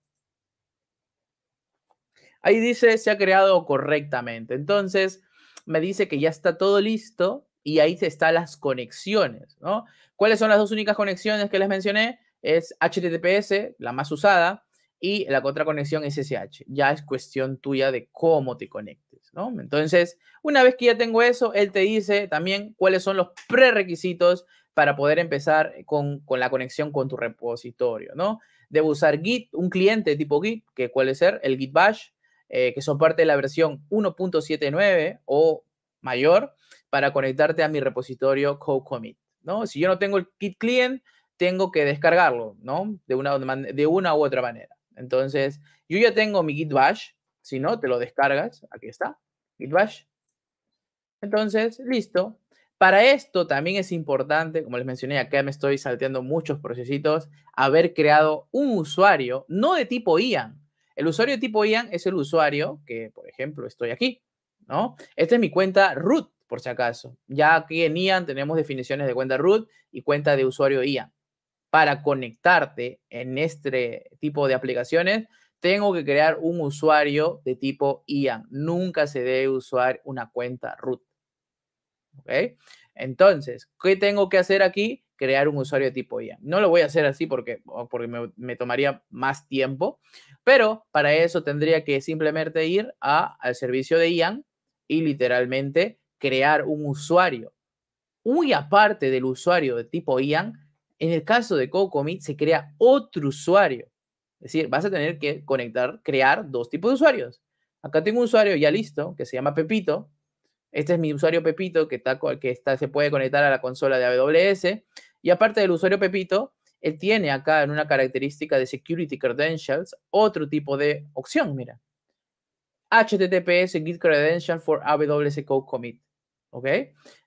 Ahí dice, se ha creado correctamente. Entonces, me dice que ya está todo listo y ahí están las conexiones, ¿no? ¿Cuáles son las dos únicas conexiones que les mencioné? Es HTTPS, la más usada, y la otra conexión SSH. Ya es cuestión tuya de cómo te conectes, ¿no? Entonces, una vez que ya tengo eso, él te dice también cuáles son los prerequisitos para poder empezar con, con la conexión con tu repositorio, ¿no? Debo usar Git, un cliente tipo Git, que puede ser el Git Bash, eh, que son parte de la versión 1.79 o mayor, para conectarte a mi repositorio CodeCommit, ¿no? Si yo no tengo el Git Client, tengo que descargarlo, ¿no? De una, de una u otra manera. Entonces, yo ya tengo mi Git Bash. Si no, te lo descargas. Aquí está. Git Bash. Entonces, listo. Para esto también es importante, como les mencioné, acá me estoy salteando muchos procesitos, haber creado un usuario, no de tipo IAN. El usuario de tipo IAN es el usuario que, por ejemplo, estoy aquí, ¿no? Esta es mi cuenta root, por si acaso. Ya aquí en IAN tenemos definiciones de cuenta root y cuenta de usuario IAN para conectarte en este tipo de aplicaciones, tengo que crear un usuario de tipo IAN. Nunca se debe usar una cuenta root. ¿Ok? Entonces, ¿qué tengo que hacer aquí? Crear un usuario de tipo IAN. No lo voy a hacer así porque, oh, porque me, tomaría más tiempo, pero para eso tendría que simplemente ir al servicio de IAN y literalmente crear un usuario. Muy aparte del usuario de tipo IAN, en el caso de CodeCommit, se crea otro usuario. Es decir, vas a tener que conectar, crear dos tipos de usuarios. Acá tengo un usuario ya listo que se llama Pepito. Este es mi usuario Pepito que, está, que está, se puede conectar a la consola de AWS. Y aparte del usuario Pepito, él tiene acá en una característica de Security Credentials otro tipo de opción. Mira, HTTPS Git Credential for AWS CodeCommit. ¿ok?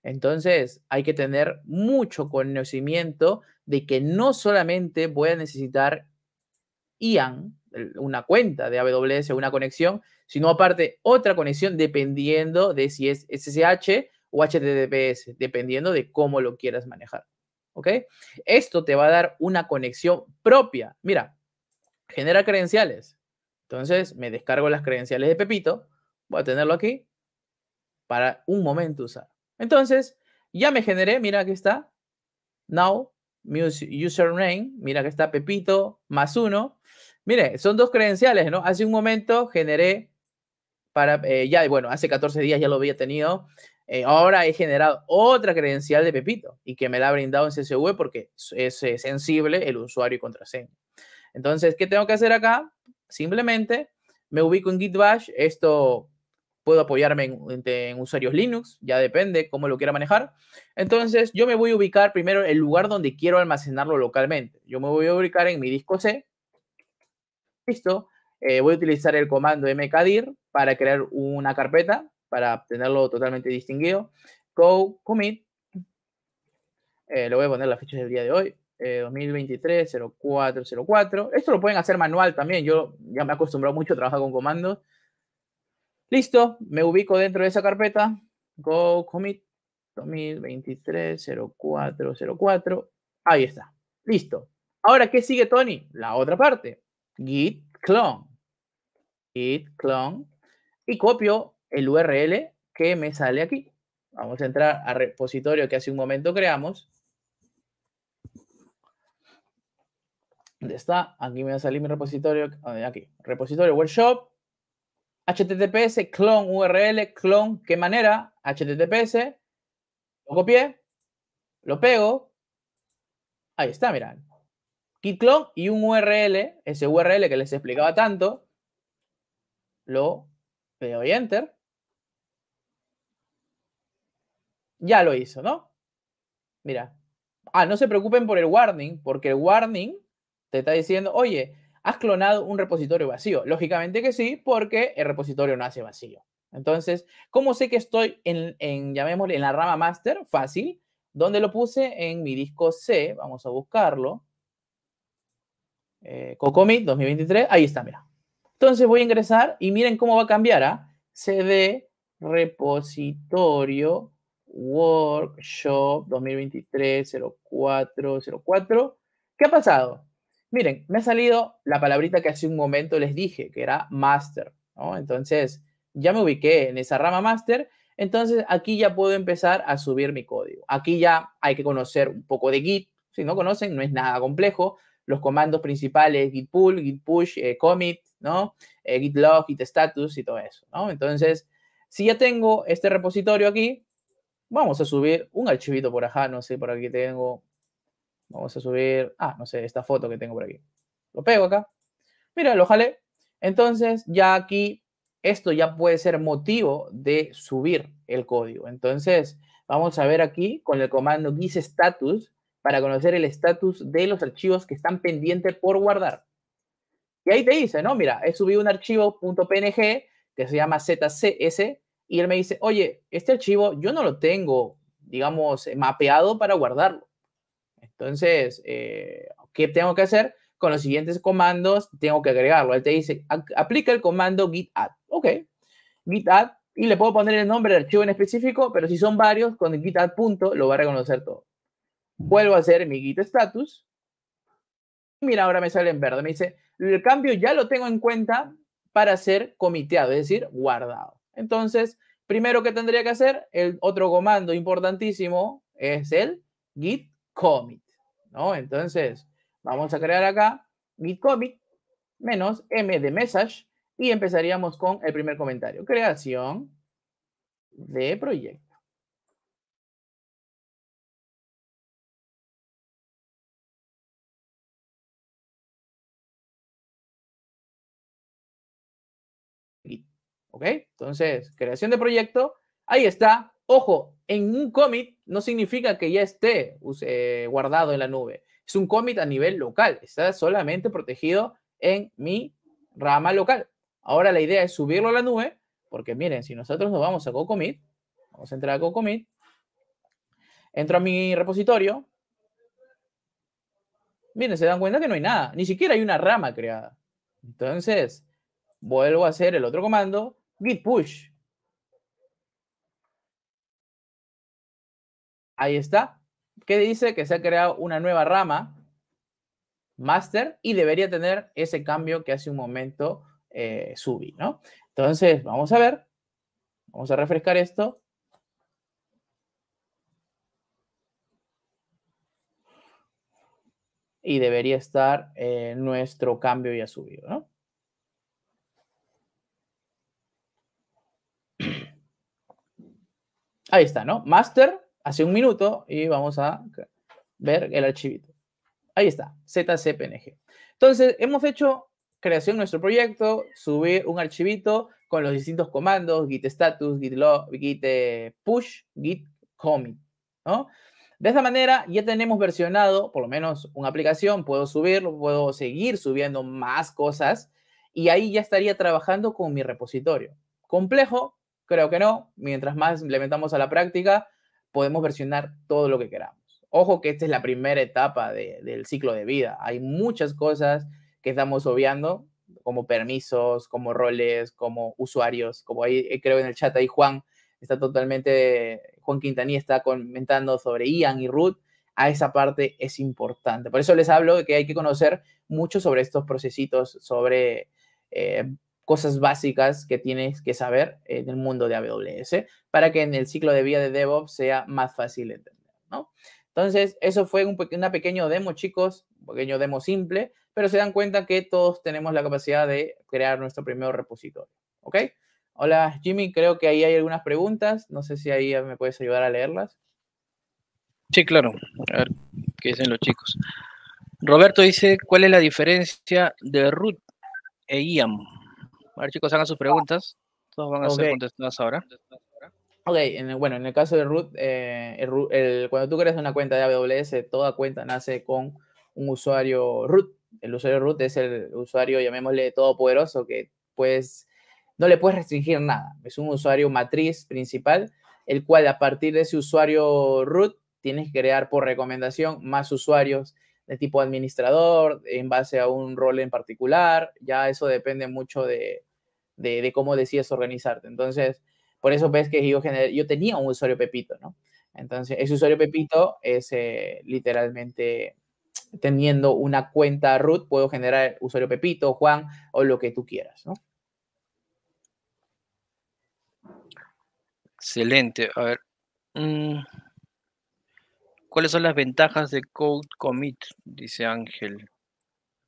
Entonces hay que tener mucho conocimiento de que no solamente voy a necesitar IAN, una cuenta de AWS, una conexión, sino aparte otra conexión dependiendo de si es SSH o HTTPS, dependiendo de cómo lo quieras manejar. ¿Ok? Esto te va a dar una conexión propia. Mira, genera credenciales. Entonces me descargo las credenciales de Pepito, voy a tenerlo aquí, para un momento usar. Entonces, ya me generé, mira, aquí está. Now, username, mira, que está Pepito más uno. Mire, son dos credenciales, ¿no? Hace un momento generé para, eh, ya, bueno, hace 14 días ya lo había tenido. Eh, ahora he generado otra credencial de Pepito y que me la ha brindado en CSV porque es, es eh, sensible el usuario y contraseña. Entonces, ¿qué tengo que hacer acá? Simplemente me ubico en Git Bash. Esto puedo apoyarme en, usuarios Linux, ya depende cómo lo quiera manejar. Entonces, yo me voy a ubicar primero el lugar donde quiero almacenarlo localmente. Yo me voy a ubicar en mi disco C. Listo. Eh, voy a utilizar el comando mkdir para crear una carpeta, para tenerlo totalmente distinguido. Go commit. Eh, le voy a poner las fechas del día de hoy. Eh, 2023 Esto lo pueden hacer manual también. Yo ya me he acostumbrado mucho a trabajar con comandos. Listo, me ubico dentro de esa carpeta. Go commit 2023-0404. Ahí está. Listo. Ahora, ¿qué sigue, Tony? La otra parte. Git clone. Git clone. Y copio el URL que me sale aquí. Vamos a entrar al repositorio que hace un momento creamos. ¿Dónde está? Aquí me va a salir mi repositorio. Ah, aquí. Repositorio workshop https clon url clon qué manera https lo copié lo pego ahí está mirad kit clon y un url ese url que les explicaba tanto lo pego y enter ya lo hizo no mira ah no se preocupen por el warning porque el warning te está diciendo oye ¿Has clonado un repositorio vacío? Lógicamente que sí, porque el repositorio nace vacío. Entonces, ¿cómo sé que estoy en, llamémosle, en la rama master? Fácil. ¿Dónde lo puse? En mi disco C. Vamos a buscarlo. Eh, Cocomit 2023. Ahí está, mira. Entonces voy a ingresar y miren cómo va a cambiar a ¿ah? CD repositorio workshop 2023 0404. ¿Qué ha pasado? Miren, me ha salido la palabrita que hace un momento les dije, que era master, ¿no? Entonces, ya me ubiqué en esa rama master, entonces aquí ya puedo empezar a subir mi código. Aquí ya hay que conocer un poco de Git, si no conocen, no es nada complejo. Los comandos principales, git pull, git push, eh, commit, ¿no? Eh, git log, git status y todo eso, Entonces, si ya tengo este repositorio aquí, vamos a subir un archivito por acá, no sé, por aquí tengo Vamos a subir, ah, no sé, esta foto que tengo por aquí. Lo pego acá. Mira, lo jalé. Entonces, ya aquí, esto ya puede ser motivo de subir el código. Entonces, vamos a ver aquí con el comando git status para conocer el estatus de los archivos que están pendientes por guardar. Y ahí te dice, no, mira, he subido un archivo .png que se llama ZCS y él me dice, oye, este archivo yo no lo tengo, digamos, mapeado para guardarlo. Entonces, eh, ¿qué tengo que hacer? Con los siguientes comandos tengo que agregarlo. Él te dice, aplica el comando git add. Ok, git add, y le puedo poner el nombre del archivo en específico, pero si son varios, con el git add punto lo va a reconocer todo. Vuelvo a hacer mi git status. Mira, ahora me sale en verde. Me dice, el cambio ya lo tengo en cuenta para ser comiteado, es decir, guardado. Entonces, primero que tendría que hacer, el otro comando importantísimo es el git commit. Entonces, vamos a crear acá git commit menos m de message y empezaríamos con el primer comentario. Creación de proyecto. ¿Ok? Entonces, creación de proyecto. Ahí está Ojo, en un commit no significa que ya esté eh, guardado en la nube. Es un commit a nivel local. Está solamente protegido en mi rama local. Ahora la idea es subirlo a la nube, porque miren, si nosotros nos vamos a commit. vamos a entrar a commit. entro a mi repositorio, miren, se dan cuenta que no hay nada, ni siquiera hay una rama creada. Entonces, vuelvo a hacer el otro comando, git push, Ahí está. ¿Qué dice? Que se ha creado una nueva rama, master, y debería tener ese cambio que hace un momento eh, subí, ¿no? Entonces, vamos a ver. Vamos a refrescar esto. Y debería estar nuestro cambio ya subido, ¿no? Ahí está, ¿no? Master, hace un minuto y vamos a ver el archivito. Ahí está, ZCPNG. Entonces, hemos hecho creación de nuestro proyecto, subir un archivito con los distintos comandos, git status, git log, git eh, push, git commit, ¿no? De esta manera ya tenemos versionado por lo menos una aplicación, puedo subirlo, puedo seguir subiendo más cosas y ahí ya estaría trabajando con mi repositorio. Complejo, creo que no, mientras más implementamos a la práctica, podemos versionar todo lo que queramos. Ojo que esta es la primera etapa de, del ciclo de vida. Hay muchas cosas que estamos obviando, como permisos, como roles, como usuarios, como ahí eh, creo en el chat ahí Juan está totalmente, Juan Quintanilla está comentando sobre Ian y Ruth, a esa parte es importante. Por eso les hablo de que hay que conocer mucho sobre estos procesitos, sobre eh, cosas básicas que tienes que saber en el mundo de AWS para que en el ciclo de vida de DevOps sea más fácil entender, ¿no? Entonces, eso fue un, una pequeño demo, chicos, pequeño demo simple, pero se dan cuenta que todos tenemos la capacidad de crear nuestro primer repositorio, ¿ok? Hola, Jimmy, creo que ahí hay algunas preguntas. No sé si ahí me puedes ayudar a leerlas. Sí, claro. A ver qué dicen los chicos. Roberto dice, ¿cuál es la diferencia de root e IAM? A ver, chicos, hagan sus preguntas. Todos van a ser contestadas ahora. Ok, bueno, en el caso de Root, eh, cuando tú creas una cuenta de AWS, toda cuenta nace con un usuario root. El usuario root es el usuario, llamémosle todopoderoso, que pues no le puedes restringir nada. Es un usuario matriz principal, el cual a partir de ese usuario root tienes que crear por recomendación más usuarios de tipo administrador, en base a un rol en particular, ya eso depende mucho de, cómo decides organizarte. Entonces, por eso ves que yo, yo tenía un usuario Pepito, ¿no? Entonces, ese usuario Pepito es eh, literalmente teniendo una cuenta root, puedo generar usuario Pepito, Juan o lo que tú quieras, ¿no? Excelente. A ver. Mm, ¿Cuáles son las ventajas de Code Commit? Dice Ángel.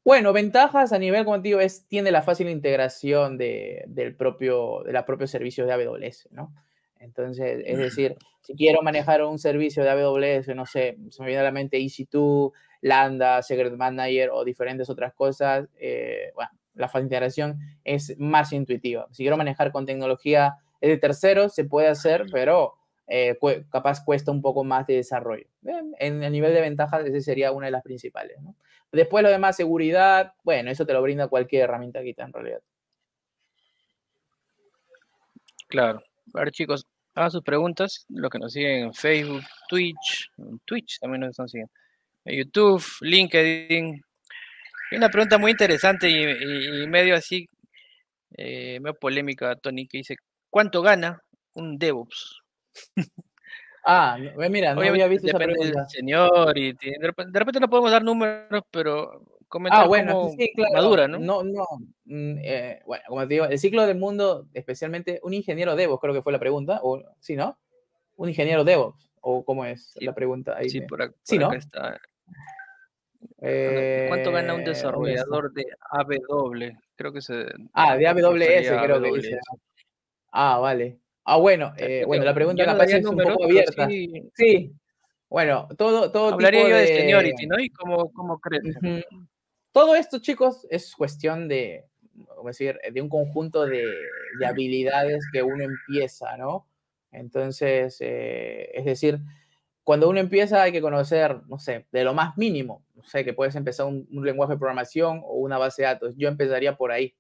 Bueno, ventajas a nivel, como te digo, es, tiene la fácil integración de, del propio, de los propios servicios de AWS, ¿no? Entonces, es decir, si quiero manejar un servicio de AWS, no sé, se me viene a la mente EC2, Lambda, Secret Manager o diferentes otras cosas, eh, bueno, la fácil integración es más intuitiva. Si quiero manejar con tecnología de terceros, se puede hacer, pero eh, capaz cuesta un poco más de desarrollo. en el nivel de ventajas, ese sería una de las principales. Después, lo demás, seguridad, bueno, eso te lo brinda cualquier herramienta que en realidad. Claro. A ver, chicos, hagan sus preguntas, los que nos siguen en Facebook, Twitch, en Twitch también nos están siguiendo, en YouTube, LinkedIn. una pregunta muy interesante y, medio así, eh, medio polémica, Tony, que dice, ¿cuánto gana un DevOps? Ah, mira, no había visto esa pregunta. Del señor, y de, repente, no podemos dar números, pero comentar ah, bueno, madura, ¿no? No, no. Mm, eh, bueno, como te digo, el ciclo del mundo, especialmente un ingeniero DevOps, creo que fue la pregunta, o sí, ¿no? Un ingeniero DevOps, o cómo es la pregunta ahí. Sí, por, acá, ¿no? está. ¿Cuánto gana un eh, desarrollador de AWS? Creo que se. Ah, de AWS, creo que dice. Ah, vale. Ah, bueno, eh, bueno, la pregunta capaz es un poco abierta. Sí. Bueno, todo, todo Hablaría yo de... seniority, ¿no? Y cómo, cómo Todo esto, chicos, es cuestión de, decir, de un conjunto de, habilidades que uno empieza, ¿no? Entonces, eh, es decir, cuando uno empieza hay que conocer, no sé, de lo más mínimo, no sé, que puedes empezar un lenguaje de programación o una base de datos. Yo empezaría por ahí,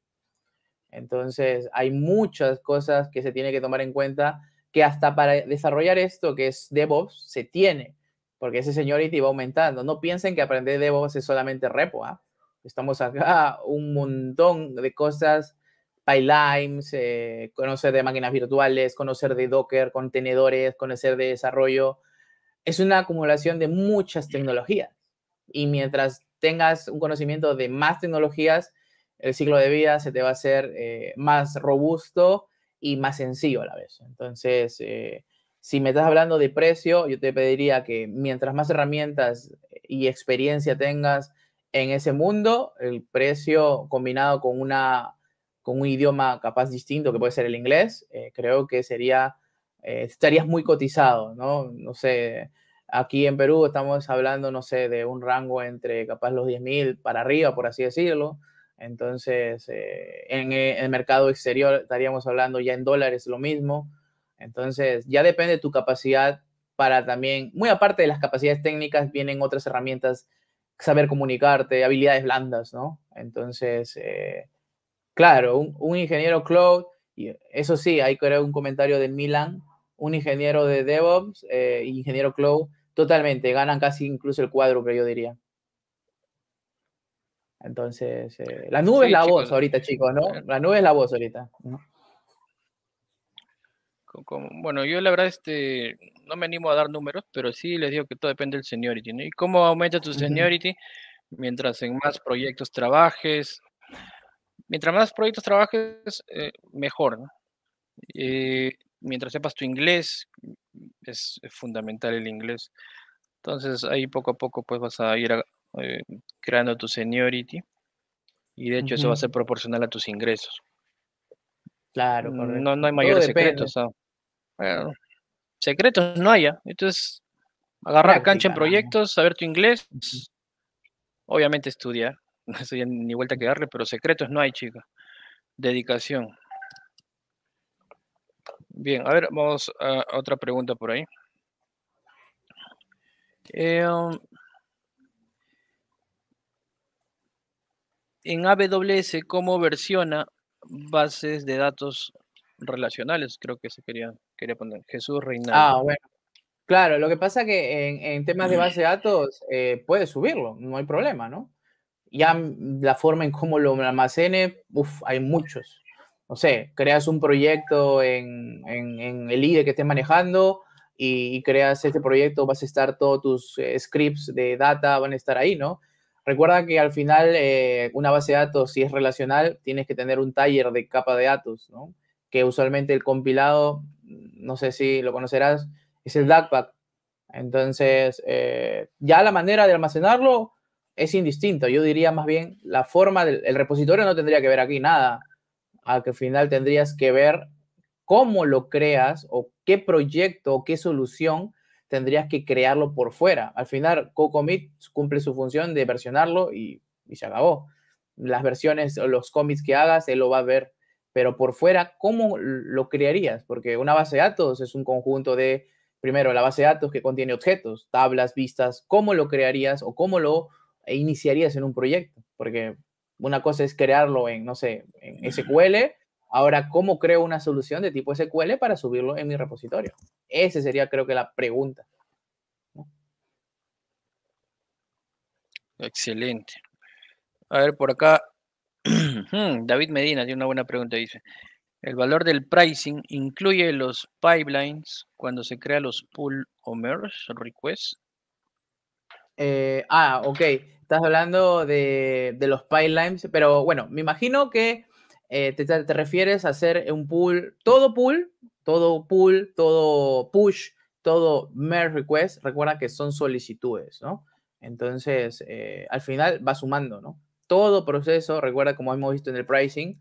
entonces, hay muchas cosas que se tiene que tomar en cuenta que hasta para desarrollar esto que es DevOps se tiene, porque ese seniority va aumentando. No piensen que aprender DevOps es solamente repo. ¿ah? Estamos acá un montón de cosas, pipelines, eh, conocer de máquinas virtuales, conocer de Docker, contenedores, conocer de desarrollo. Es una acumulación de muchas tecnologías. Y mientras tengas un conocimiento de más tecnologías, el ciclo de vida se te va a hacer eh, más robusto y más sencillo a la vez. Entonces, eh, si me estás hablando de precio, yo te pediría que mientras más herramientas eh, y experiencia tengas en ese mundo, el precio combinado con, con un idioma capaz distinto, que puede ser el inglés, creo que sería, estarías muy cotizado, ¿no? No sé, aquí en Perú estamos hablando, no sé, de un rango entre capaz los 10.000 para arriba, por así decirlo entonces, eh, en el eh, mercado exterior estaríamos hablando ya en dólares lo mismo. Entonces, ya depende de tu capacidad para también, muy aparte de las capacidades técnicas, vienen otras herramientas, saber comunicarte, habilidades blandas, ¿no? Entonces, eh, claro, un, ingeniero cloud, y eso sí, hay que creo un comentario de Milan, un ingeniero de DevOps, ingeniero cloud, totalmente, ganan casi incluso el cuadro, pero yo diría. Entonces, la nube es la voz ahorita, chicos, ¿no? La nube es la voz ahorita. bueno, yo la verdad este, no me animo a dar números, pero sí les digo que todo depende del seniority. ¿no? ¿Y cómo aumenta tu seniority? Mientras en más proyectos trabajes, mientras más proyectos trabajes, eh, mejor. ¿no? Eh, mientras sepas tu inglés, es fundamental el inglés. Entonces ahí poco a poco pues vas a ir a eh, creando tu seniority. Y de hecho eso va a ser proporcional a tus ingresos. Claro, No, no hay mayores secretos. secretos no haya. ¿ah? Entonces, agarrar cancha en proyectos, saber tu inglés, obviamente estudiar. No estoy ni vuelta a quedarle, pero secretos no hay, chica. Dedicación. Bien, a ver, vamos a otra pregunta por ahí. Eh, en AWS cómo versiona bases de datos relacionales, creo que se quería, quería poner. Jesús Reinaldo. Ah, bueno. Claro, lo que pasa que en, temas de base de datos eh, puedes subirlo, no hay problema, ¿no? Ya la forma en cómo lo almacene, uff, hay muchos. No sé, creas un proyecto en, el IDE que estés manejando y, creas este proyecto, vas a estar todos tus eh, scripts de data, van a estar ahí, ¿no? Recuerda que al final eh, una base de datos, si es relacional, tienes que tener un taller de capa de datos, ¿no? que usualmente el compilado, no sé si lo conocerás, es el DACPAC. Entonces, eh, ya la manera de almacenarlo es indistinto. Yo diría más bien la forma del repositorio no tendría que ver aquí nada. Al que al final tendrías que ver cómo lo creas o qué proyecto o qué solución tendrías que crearlo por fuera. Al final, CoCommit cumple su función de versionarlo y, y se acabó. Las versiones o los commits que hagas, él lo va a ver. Pero por fuera, ¿cómo lo crearías? Porque una base de datos es un conjunto de, primero, la base de datos que contiene objetos, tablas, vistas. ¿Cómo lo crearías o cómo lo iniciarías en un proyecto? Porque una cosa es crearlo en, no sé, en SQL Ahora, ¿cómo creo una solución de tipo SQL para subirlo en mi repositorio? Esa sería, creo que, la pregunta. Excelente. A ver, por acá, hmm, David Medina tiene una buena pregunta, dice. El valor del pricing incluye los pipelines cuando se crean los pull o merge requests. Eh, ah, ok. Estás hablando de, los pipelines, pero bueno, me imagino que eh, te, refieres a hacer un pull, todo pull, todo pull, todo push, todo merge request. Recuerda que son solicitudes, ¿no? Entonces, eh, al final va sumando, ¿no? Todo proceso, recuerda como hemos visto en el pricing,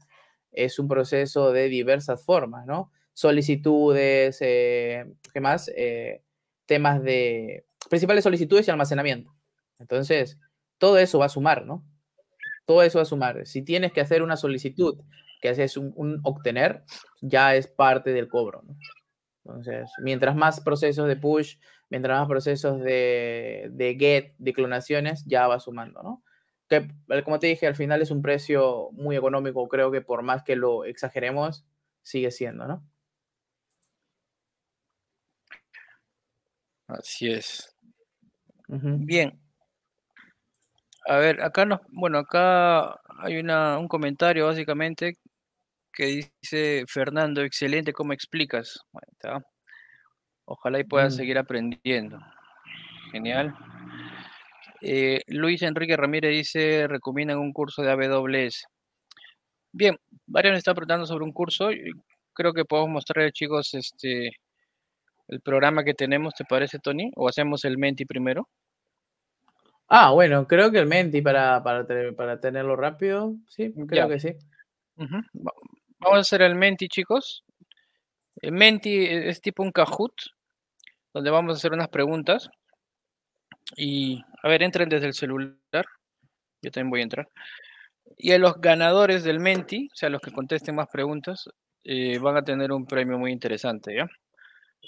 es un proceso de diversas formas, ¿no? Solicitudes, eh, ¿qué más? temas de principales solicitudes y almacenamiento. Entonces, todo eso va a sumar, ¿no? Todo eso a sumar. Si tienes que hacer una solicitud, que haces un, obtener, ya es parte del cobro. Entonces, mientras más procesos de push, mientras más procesos de, get, de clonaciones, ya va sumando, ¿no? Que, como te dije, al final es un precio muy económico, creo que por más que lo exageremos, sigue siendo, ¿no? Así es. Bien, a ver, acá no, bueno, acá hay una, un comentario básicamente que dice Fernando, excelente, ¿cómo explicas? Ojalá y puedas mm. seguir aprendiendo. Genial. Eh, Luis Enrique Ramírez dice, recomiendan un curso de AWS. Bien, varios nos están preguntando sobre un curso. Creo que podemos mostrar, chicos, este, el programa que tenemos, ¿te parece, Tony? ¿O hacemos el Menti primero? Ah, bueno, creo que el Menti para, para, para tenerlo rápido. Sí, mm, creo que sí. Vamos a hacer el Menti, chicos. El Menti e, es tipo un Kahoot, donde vamos a hacer unas preguntas. Y, a ver, entren desde el celular. Yo también voy a entrar. Y a los ganadores del Menti, o sea, los que contesten más preguntas, eh, van a tener un premio muy interesante, ¿ya?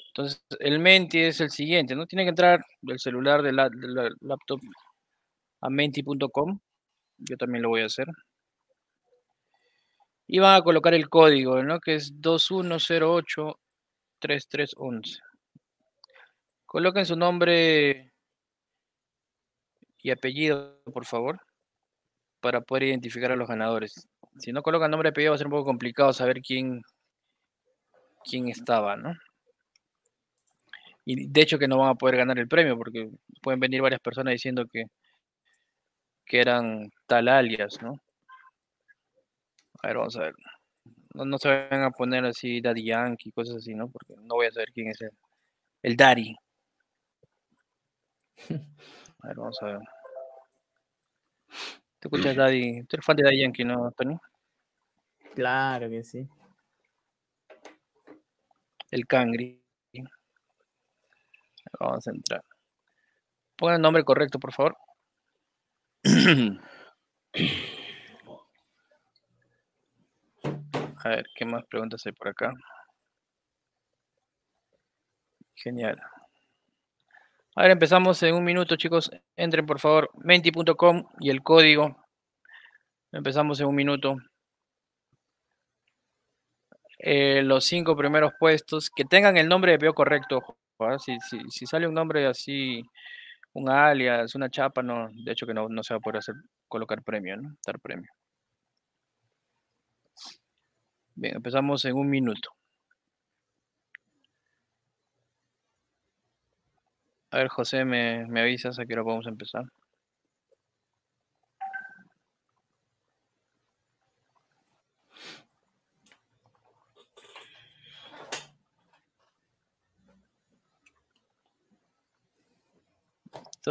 Entonces, el Menti es el siguiente, ¿no? Tiene que entrar del celular, del de la laptop a menti.com. Yo también lo voy a hacer. Y van a colocar el código, ¿no? Que es 2108-3311. Coloquen su nombre y apellido, por favor, para poder identificar a los ganadores. Si no colocan nombre y apellido va a ser un poco complicado saber quién, quién estaba, ¿no? Y de hecho que no van a poder ganar el premio porque pueden venir varias personas diciendo que, que eran tal alias, ¿no? A ver, vamos a ver. No, se van a poner así Daddy Yankee, cosas así, ¿no? Porque no voy a saber quién es el, el Daddy. A ver, vamos a ver. ¿Te escuchas Daddy? Tú eres fan de Daddy Yankee, ¿no, Tony? Claro que sí. El Cangri. Vamos a entrar. Pongan el nombre correcto, por favor. A ver, ¿qué más preguntas hay por acá? Genial. A ver, empezamos en un minuto, chicos. Entren, por favor, menti.com y el código. Empezamos en un minuto. Eh, los cinco primeros puestos que tengan el nombre de peo correcto. Si, si, sale un nombre así un alias, una chapa, no, de hecho que no, se va a poder hacer, colocar premio, ¿no? Dar premio. Bien, empezamos en un minuto. A ver, José, me, me avisas a qué hora podemos empezar.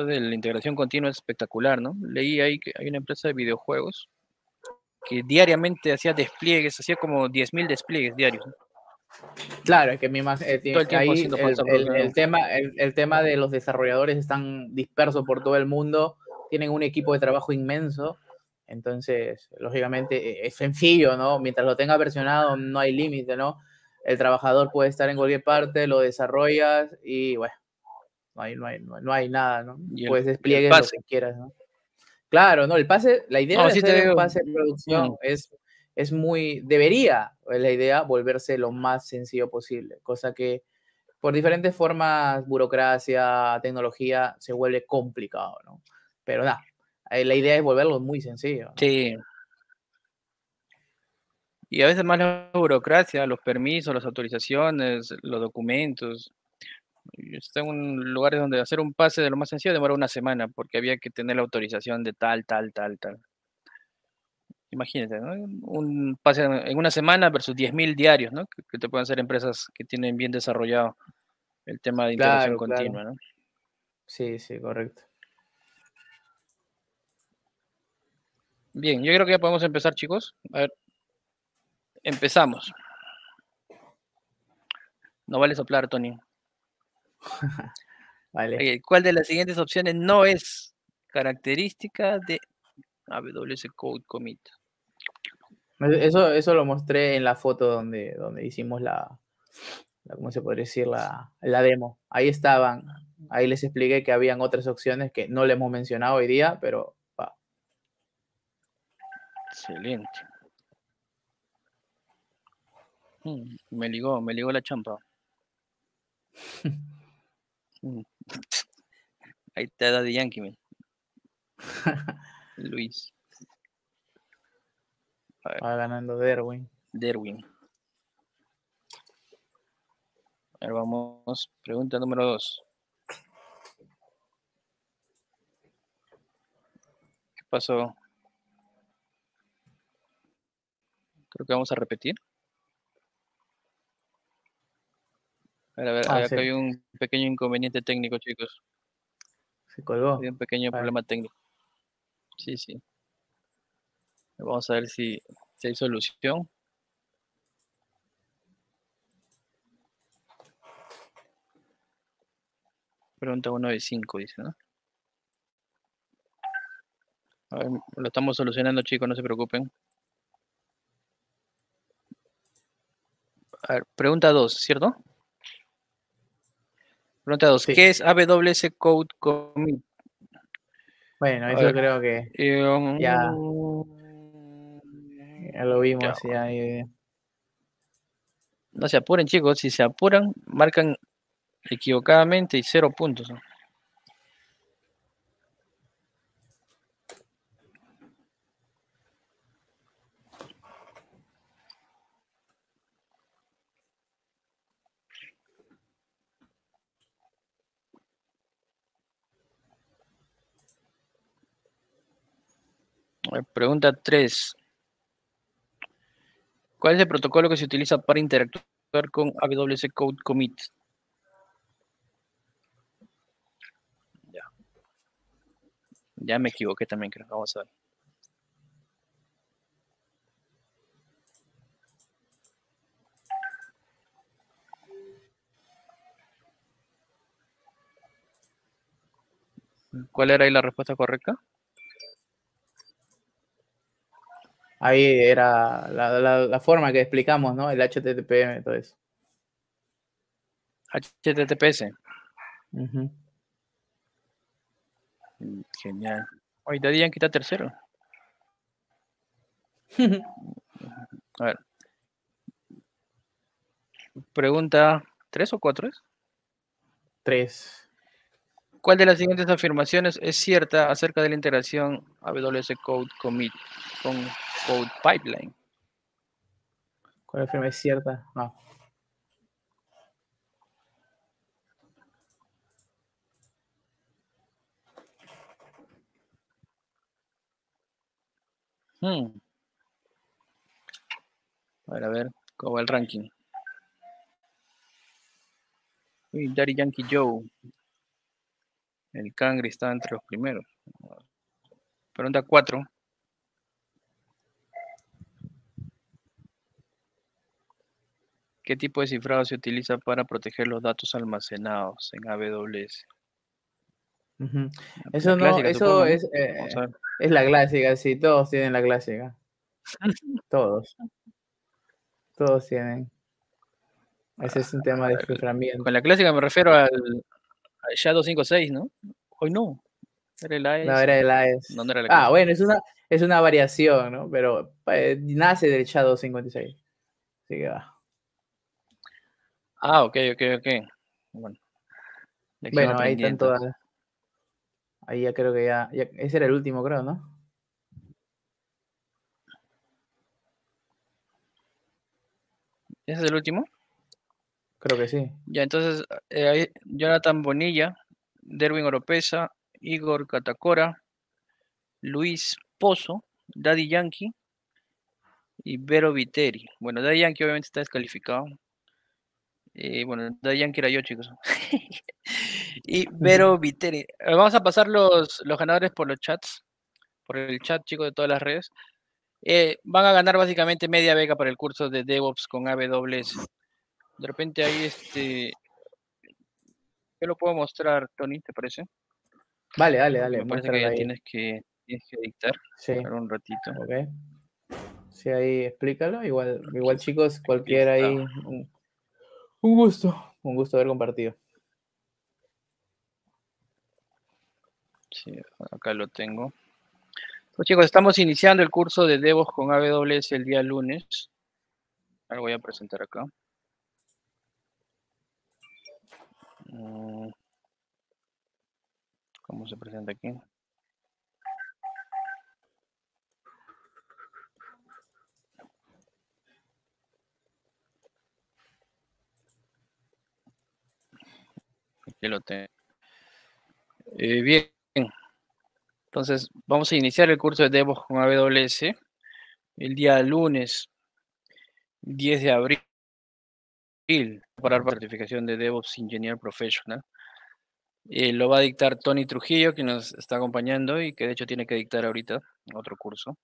de la integración continua es espectacular, ¿no? Leí ahí que hay una empresa de videojuegos que diariamente hacía despliegues, hacía como 10.000 despliegues diarios. Claro, es que mi más, eh, el, tema, el, tema de los desarrolladores están dispersos por todo el mundo, tienen un equipo de trabajo inmenso, entonces, lógicamente, e, es sencillo, ¿no? Mientras lo tenga versionado, no hay límite, ¿no? El trabajador puede estar en cualquier parte, lo desarrollas y, bueno, no hay, nada, ¿no? Puedes pues lo que quieras, ¿no? Claro, no, el pase, la idea de pase de producción mm. es, muy, debería, eh, la idea, volverse lo más sencillo posible, cosa que por diferentes formas, burocracia, tecnología, se vuelve complicado, ¿no? Pero nada, eh, la idea es volverlo muy sencillo. Sí. Y a veces más la burocracia, los permisos, las autorizaciones, los documentos, Está en lugares donde hacer un pase de lo más sencillo demora una semana porque había que tener la autorización de tal, tal, tal, tal. Imagínate, ¿no? Un pase en una semana versus 10.000 diarios, ¿no? Que, te pueden hacer empresas que tienen bien desarrollado el tema de interacción continua, ¿no? Sí, sí, correcto. Bien, yo creo que ya podemos empezar, chicos. A ver, empezamos. No vale soplar, Tony. ¿Cuál de las siguientes opciones no es característica de AWS Code Commit? Eso, eso lo mostré en la foto donde, donde hicimos la, ¿cómo se podría decir? La, demo. Ahí estaban, ahí les expliqué que habían otras opciones que no le hemos mencionado hoy día, pero va. Excelente. Mm, me ligó, me ligó la champa. Ahí da de Yankee, Luis. Va ganando Derwin. Derwin. A vamos. Pregunta número dos. ¿Qué pasó? Creo que vamos a repetir. A ver, a ver, ah, acá hay un pequeño inconveniente técnico, chicos. Se colgó. Hay un pequeño problema técnico. Sí, sí. Vamos a ver si, hay solución. Pregunta 1 de 5, dice, ¿no? A lo estamos solucionando, chicos, no se preocupen. A ver, pregunta 2, ¿cierto? Pregunta dos ¿Qué es AWS Code Commit? Bueno, eso creo que ya, lo vimos. Eh. No se apuren, chicos. Si se apuran, marcan equivocadamente y cero puntos. Pregunta 3. ¿Cuál es el protocolo que se utiliza para interactuar con AWS Code Commit? Ya. Ya me equivoqué también, creo. Vamos a ver. ¿Cuál era ahí la respuesta correcta? Ahí era la, forma que explicamos, ¿no? El y todo eso. HTTPS. Mm, genial. Hoy te dirían está tercero. A ver. Pregunta, ¿tres o cuatro es? Tres. ¿Cuál de las siguientes afirmaciones es cierta acerca de la integración AWS Code Commit con Code Pipeline? ¿Cuál afirmación es cierta? No. Hmm. A ver, a ver, ¿cómo va el ranking? Uy, Daddy Yankee Joe. El Cangri está entre los primeros. Pregunta 4. ¿Qué tipo de cifrado se utiliza para proteger los datos almacenados en AWS? Eso no, eso es, eh, es la clásica, sí, todos tienen la clásica. todos. Todos tienen. Ese es un tema de ciframiento. Con la clásica me refiero al, Shadow 56, ¿no? Hoy no. Era el AES. No, era el AES. ah, bueno, es una, es una variación, ¿no? Pero eh, nace del Shadow 56. Así que va. Ah, ok, ok, ok. Bueno, bueno ahí están todas. Ahí ya creo que ya, ya, Ese era el último, creo, ¿no? ¿Ese es el último? Creo que sí. Ya, entonces, eh, Jonathan Bonilla, Derwin Oropesa, Igor Catacora, Luis Pozo, Daddy Yankee y Vero Viteri. Bueno, Daddy Yankee obviamente está descalificado. Eh, bueno, Daddy Yankee era yo, chicos. y Vero Viteri. Eh, vamos a pasar los, los ganadores por los chats, por el chat, chicos, de todas las redes. van a ganar básicamente media vega para el curso de DevOps con AWS. De repente ahí este. Yo lo puedo mostrar, Tony, ¿te parece? Vale, dale, dale. Me parece que tienes que, tienes que dictar. Sí. un ratito. Ok. Sí, ahí explícalo. Igual, igual chicos, cualquiera ahí. Un, gusto. Un gusto haber compartido. Sí, acá lo tengo. Pues chicos, estamos iniciando el curso de DevOps con AWS el día lunes. Ahora voy a presentar acá. Mm, ¿Cómo se presenta aquí? lo tengo. Eh, bien. Entonces, vamos a iniciar el curso de DevOps con AWS el día lunes 10 de abril para la certificación de DevOps Engineer Professional. Eh, lo va a dictar Tony Trujillo, que nos está acompañando y que de hecho tiene que dictar ahorita otro curso.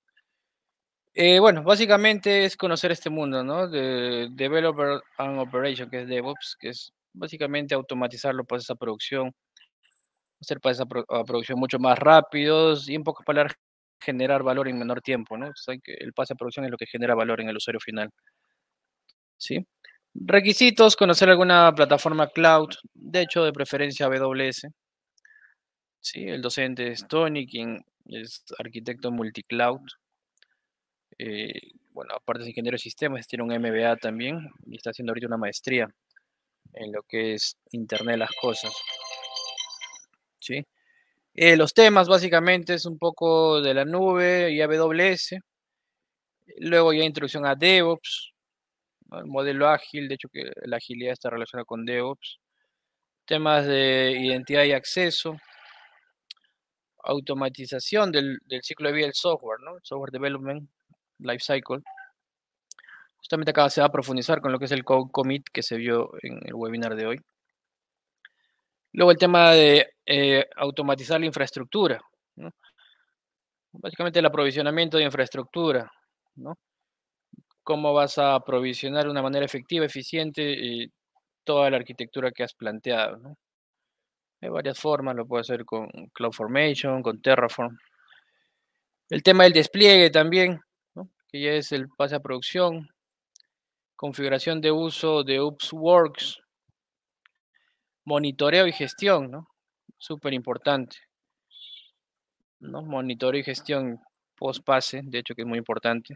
Eh, bueno, básicamente es conocer este mundo, ¿no? De Developer and Operation, que es DevOps, que es básicamente automatizar los esa producción, hacer pases a producción mucho más rápidos y en pocas palabras generar valor en menor tiempo, ¿no? el pase a producción es lo que genera valor en el usuario final. ¿Sí? Requisitos, conocer alguna plataforma cloud, de hecho de preferencia AWS. Sí, el docente es Tony, quien es arquitecto multicloud. Eh, bueno, aparte es ingeniero de sistemas, tiene un MBA también y está haciendo ahorita una maestría en lo que es Internet de las Cosas. ¿Sí? Eh, los temas básicamente es un poco de la nube y AWS. Luego ya introducción a DevOps, el modelo ágil, de hecho que la agilidad está relacionada con DevOps, temas de identidad y acceso, automatización del, ciclo de vida del software, ¿no? Software Development, Lifecycle. Justamente acá se va a profundizar con lo que es el code commit que se vio en el webinar de hoy. Luego el tema de eh, automatizar la infraestructura, ¿no? Básicamente el aprovisionamiento de infraestructura, ¿no? cómo vas a provisionar de una manera efectiva, eficiente y eh, toda la arquitectura que has planteado. Hay varias formas, lo puedes hacer con CloudFormation, con Terraform. El tema del despliegue también, que ya es el pase a producción, configuración de uso de Works. monitoreo y gestión, ¿no? Súper importante. ¿no? Monitoreo y gestión post-pase, de hecho que es muy importante.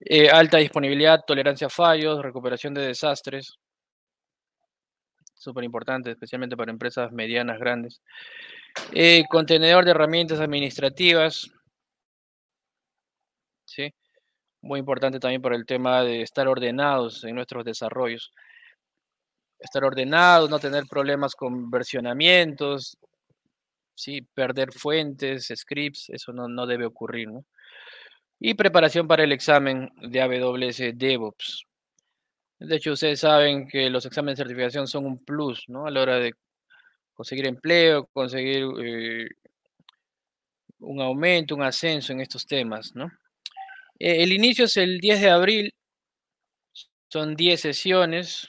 Eh, alta disponibilidad, tolerancia a fallos, recuperación de desastres. Súper importante, especialmente para empresas medianas, grandes. Eh, contenedor de herramientas administrativas. ¿Sí? Muy importante también por el tema de estar ordenados en nuestros desarrollos. Estar ordenados, no tener problemas con versionamientos, ¿sí? perder fuentes, scripts, eso no, no debe ocurrir. ¿no? y preparación para el examen de AWS DevOps. De hecho, ustedes saben que los exámenes de certificación son un plus, ¿no? A la hora de conseguir empleo, conseguir eh, un aumento, un ascenso en estos temas, ¿no? Eh, el inicio es el 10 de abril, son 10 sesiones,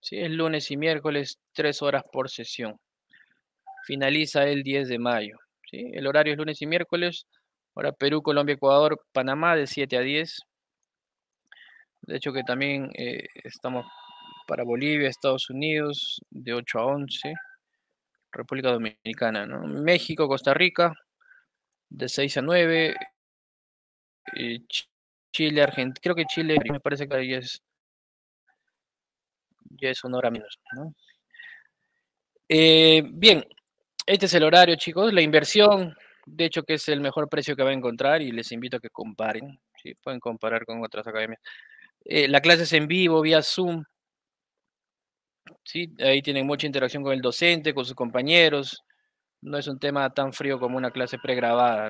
¿sí? es lunes y miércoles, 3 horas por sesión. Finaliza el 10 de mayo, ¿sí? El horario es lunes y miércoles, Ahora Perú, Colombia, Ecuador, Panamá de 7 a 10. De hecho que también eh, estamos para Bolivia, Estados Unidos de 8 a 11. República Dominicana, ¿no? México, Costa Rica de 6 a 9. Chile, Argentina. Creo que Chile, me parece que ahí es, ya es una hora menos. ¿no? Eh, bien, este es el horario, chicos. La inversión de hecho que es el mejor precio que va a encontrar y les invito a que comparen, pueden comparar con otras academias. Eh, la clase es en vivo, vía Zoom, ¿sí? ahí tienen mucha interacción con el docente, con sus compañeros, no es un tema tan frío como una clase pregrabada,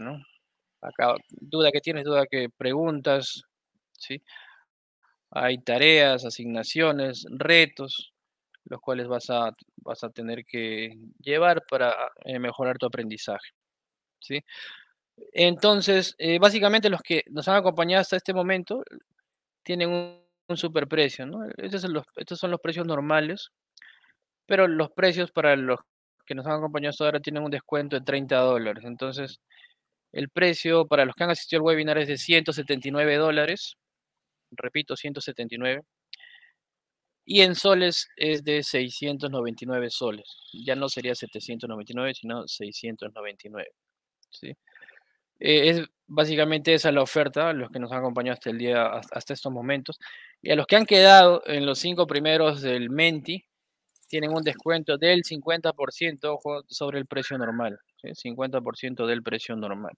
Acá, duda que tienes, duda que preguntas, ¿sí? Hay tareas, asignaciones, retos, los cuales vas a, vas a tener que llevar para eh, mejorar tu aprendizaje. ¿sí? Entonces, eh, básicamente los que nos han acompañado hasta este momento tienen un, super superprecio, Estos son, los, estos son los precios normales, pero los precios para los que nos han acompañado hasta ahora tienen un descuento de 30 dólares. Entonces, el precio para los que han asistido al webinar es de 179 dólares. Repito, 179. Y en soles es de 699 soles. Ya no sería 799, sino 699. ¿sí? Eh, es básicamente esa la oferta, los que nos han acompañado hasta el día, hasta estos momentos. Y a los que han quedado en los cinco primeros del Menti, tienen un descuento del 50% sobre el precio normal, 50% del precio normal.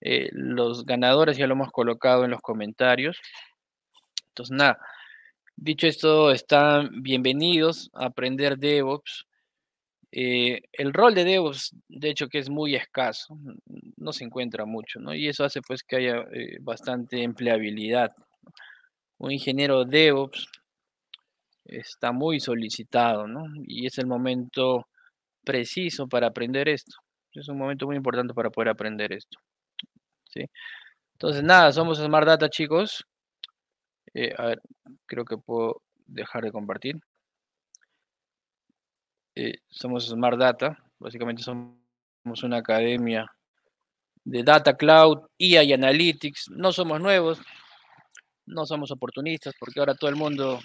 Eh, los ganadores ya lo hemos colocado en los comentarios. Entonces, nada, dicho esto, están bienvenidos a aprender DevOps eh, el rol de DevOps, de hecho, que es muy escaso, no se encuentra mucho, ¿no? Y eso hace pues que haya eh, bastante empleabilidad. Un ingeniero DevOps está muy solicitado, ¿no? Y es el momento preciso para aprender esto. Es un momento muy importante para poder aprender esto. ¿sí? Entonces, nada, somos Smart Data, chicos. Eh, a ver, creo que puedo dejar de compartir. Eh, somos Smart Data, básicamente somos una academia de Data Cloud, e IA y Analytics. No somos nuevos, no somos oportunistas, porque ahora todo el mundo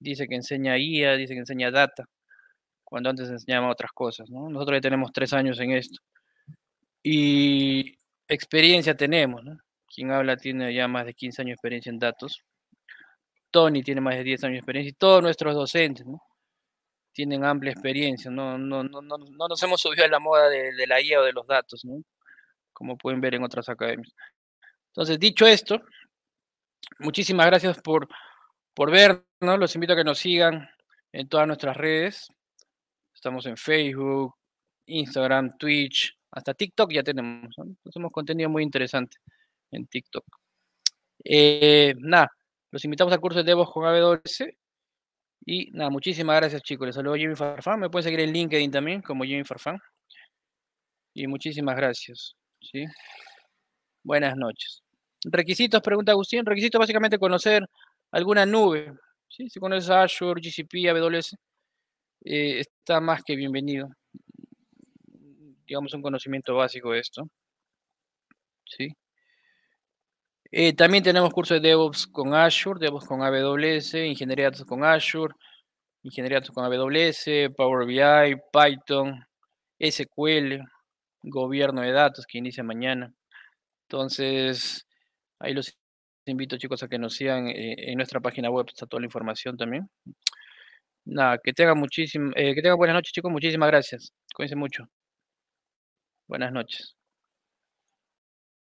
dice que enseña e IA, dice que enseña Data, cuando antes enseñaba otras cosas. ¿no? Nosotros ya tenemos tres años en esto. Y experiencia tenemos, ¿no? Quien habla tiene ya más de 15 años de experiencia en datos. Tony tiene más de 10 años de experiencia y todos nuestros docentes, ¿no? tienen amplia experiencia, no, no, no, no, nos hemos subido a la moda de, la IA o de los datos, ¿no? como pueden ver en otras academias. Entonces, dicho esto, muchísimas gracias por, por vernos, los invito a que nos sigan en todas nuestras redes, estamos en Facebook, Instagram, Twitch, hasta TikTok ya tenemos, Hemos contenido muy interesante en TikTok. Eh, nada, los invitamos al curso de DevOps con AWS y nada, muchísimas gracias chicos. Les saludo Jimmy Farfán. Me pueden seguir en LinkedIn también como Jimmy Farfán. Y muchísimas gracias. ¿sí? Buenas noches. Requisitos, pregunta Agustín. Requisitos básicamente conocer alguna nube. ¿sí? Si conoces Azure, GCP, AWS, eh, está más que bienvenido. Digamos un conocimiento básico de esto. ¿sí? Eh, también tenemos cursos de DevOps con Azure, DevOps con AWS, Ingeniería de Datos con Azure, Ingeniería de Datos con AWS, Power BI, Python, SQL, Gobierno de Datos que inicia mañana. Entonces, ahí los invito chicos a que nos sigan eh, en nuestra página web, está toda la información también. Nada, que tengan muchísimas, eh, que tengan buenas noches chicos, muchísimas gracias. Cuídense mucho. Buenas noches.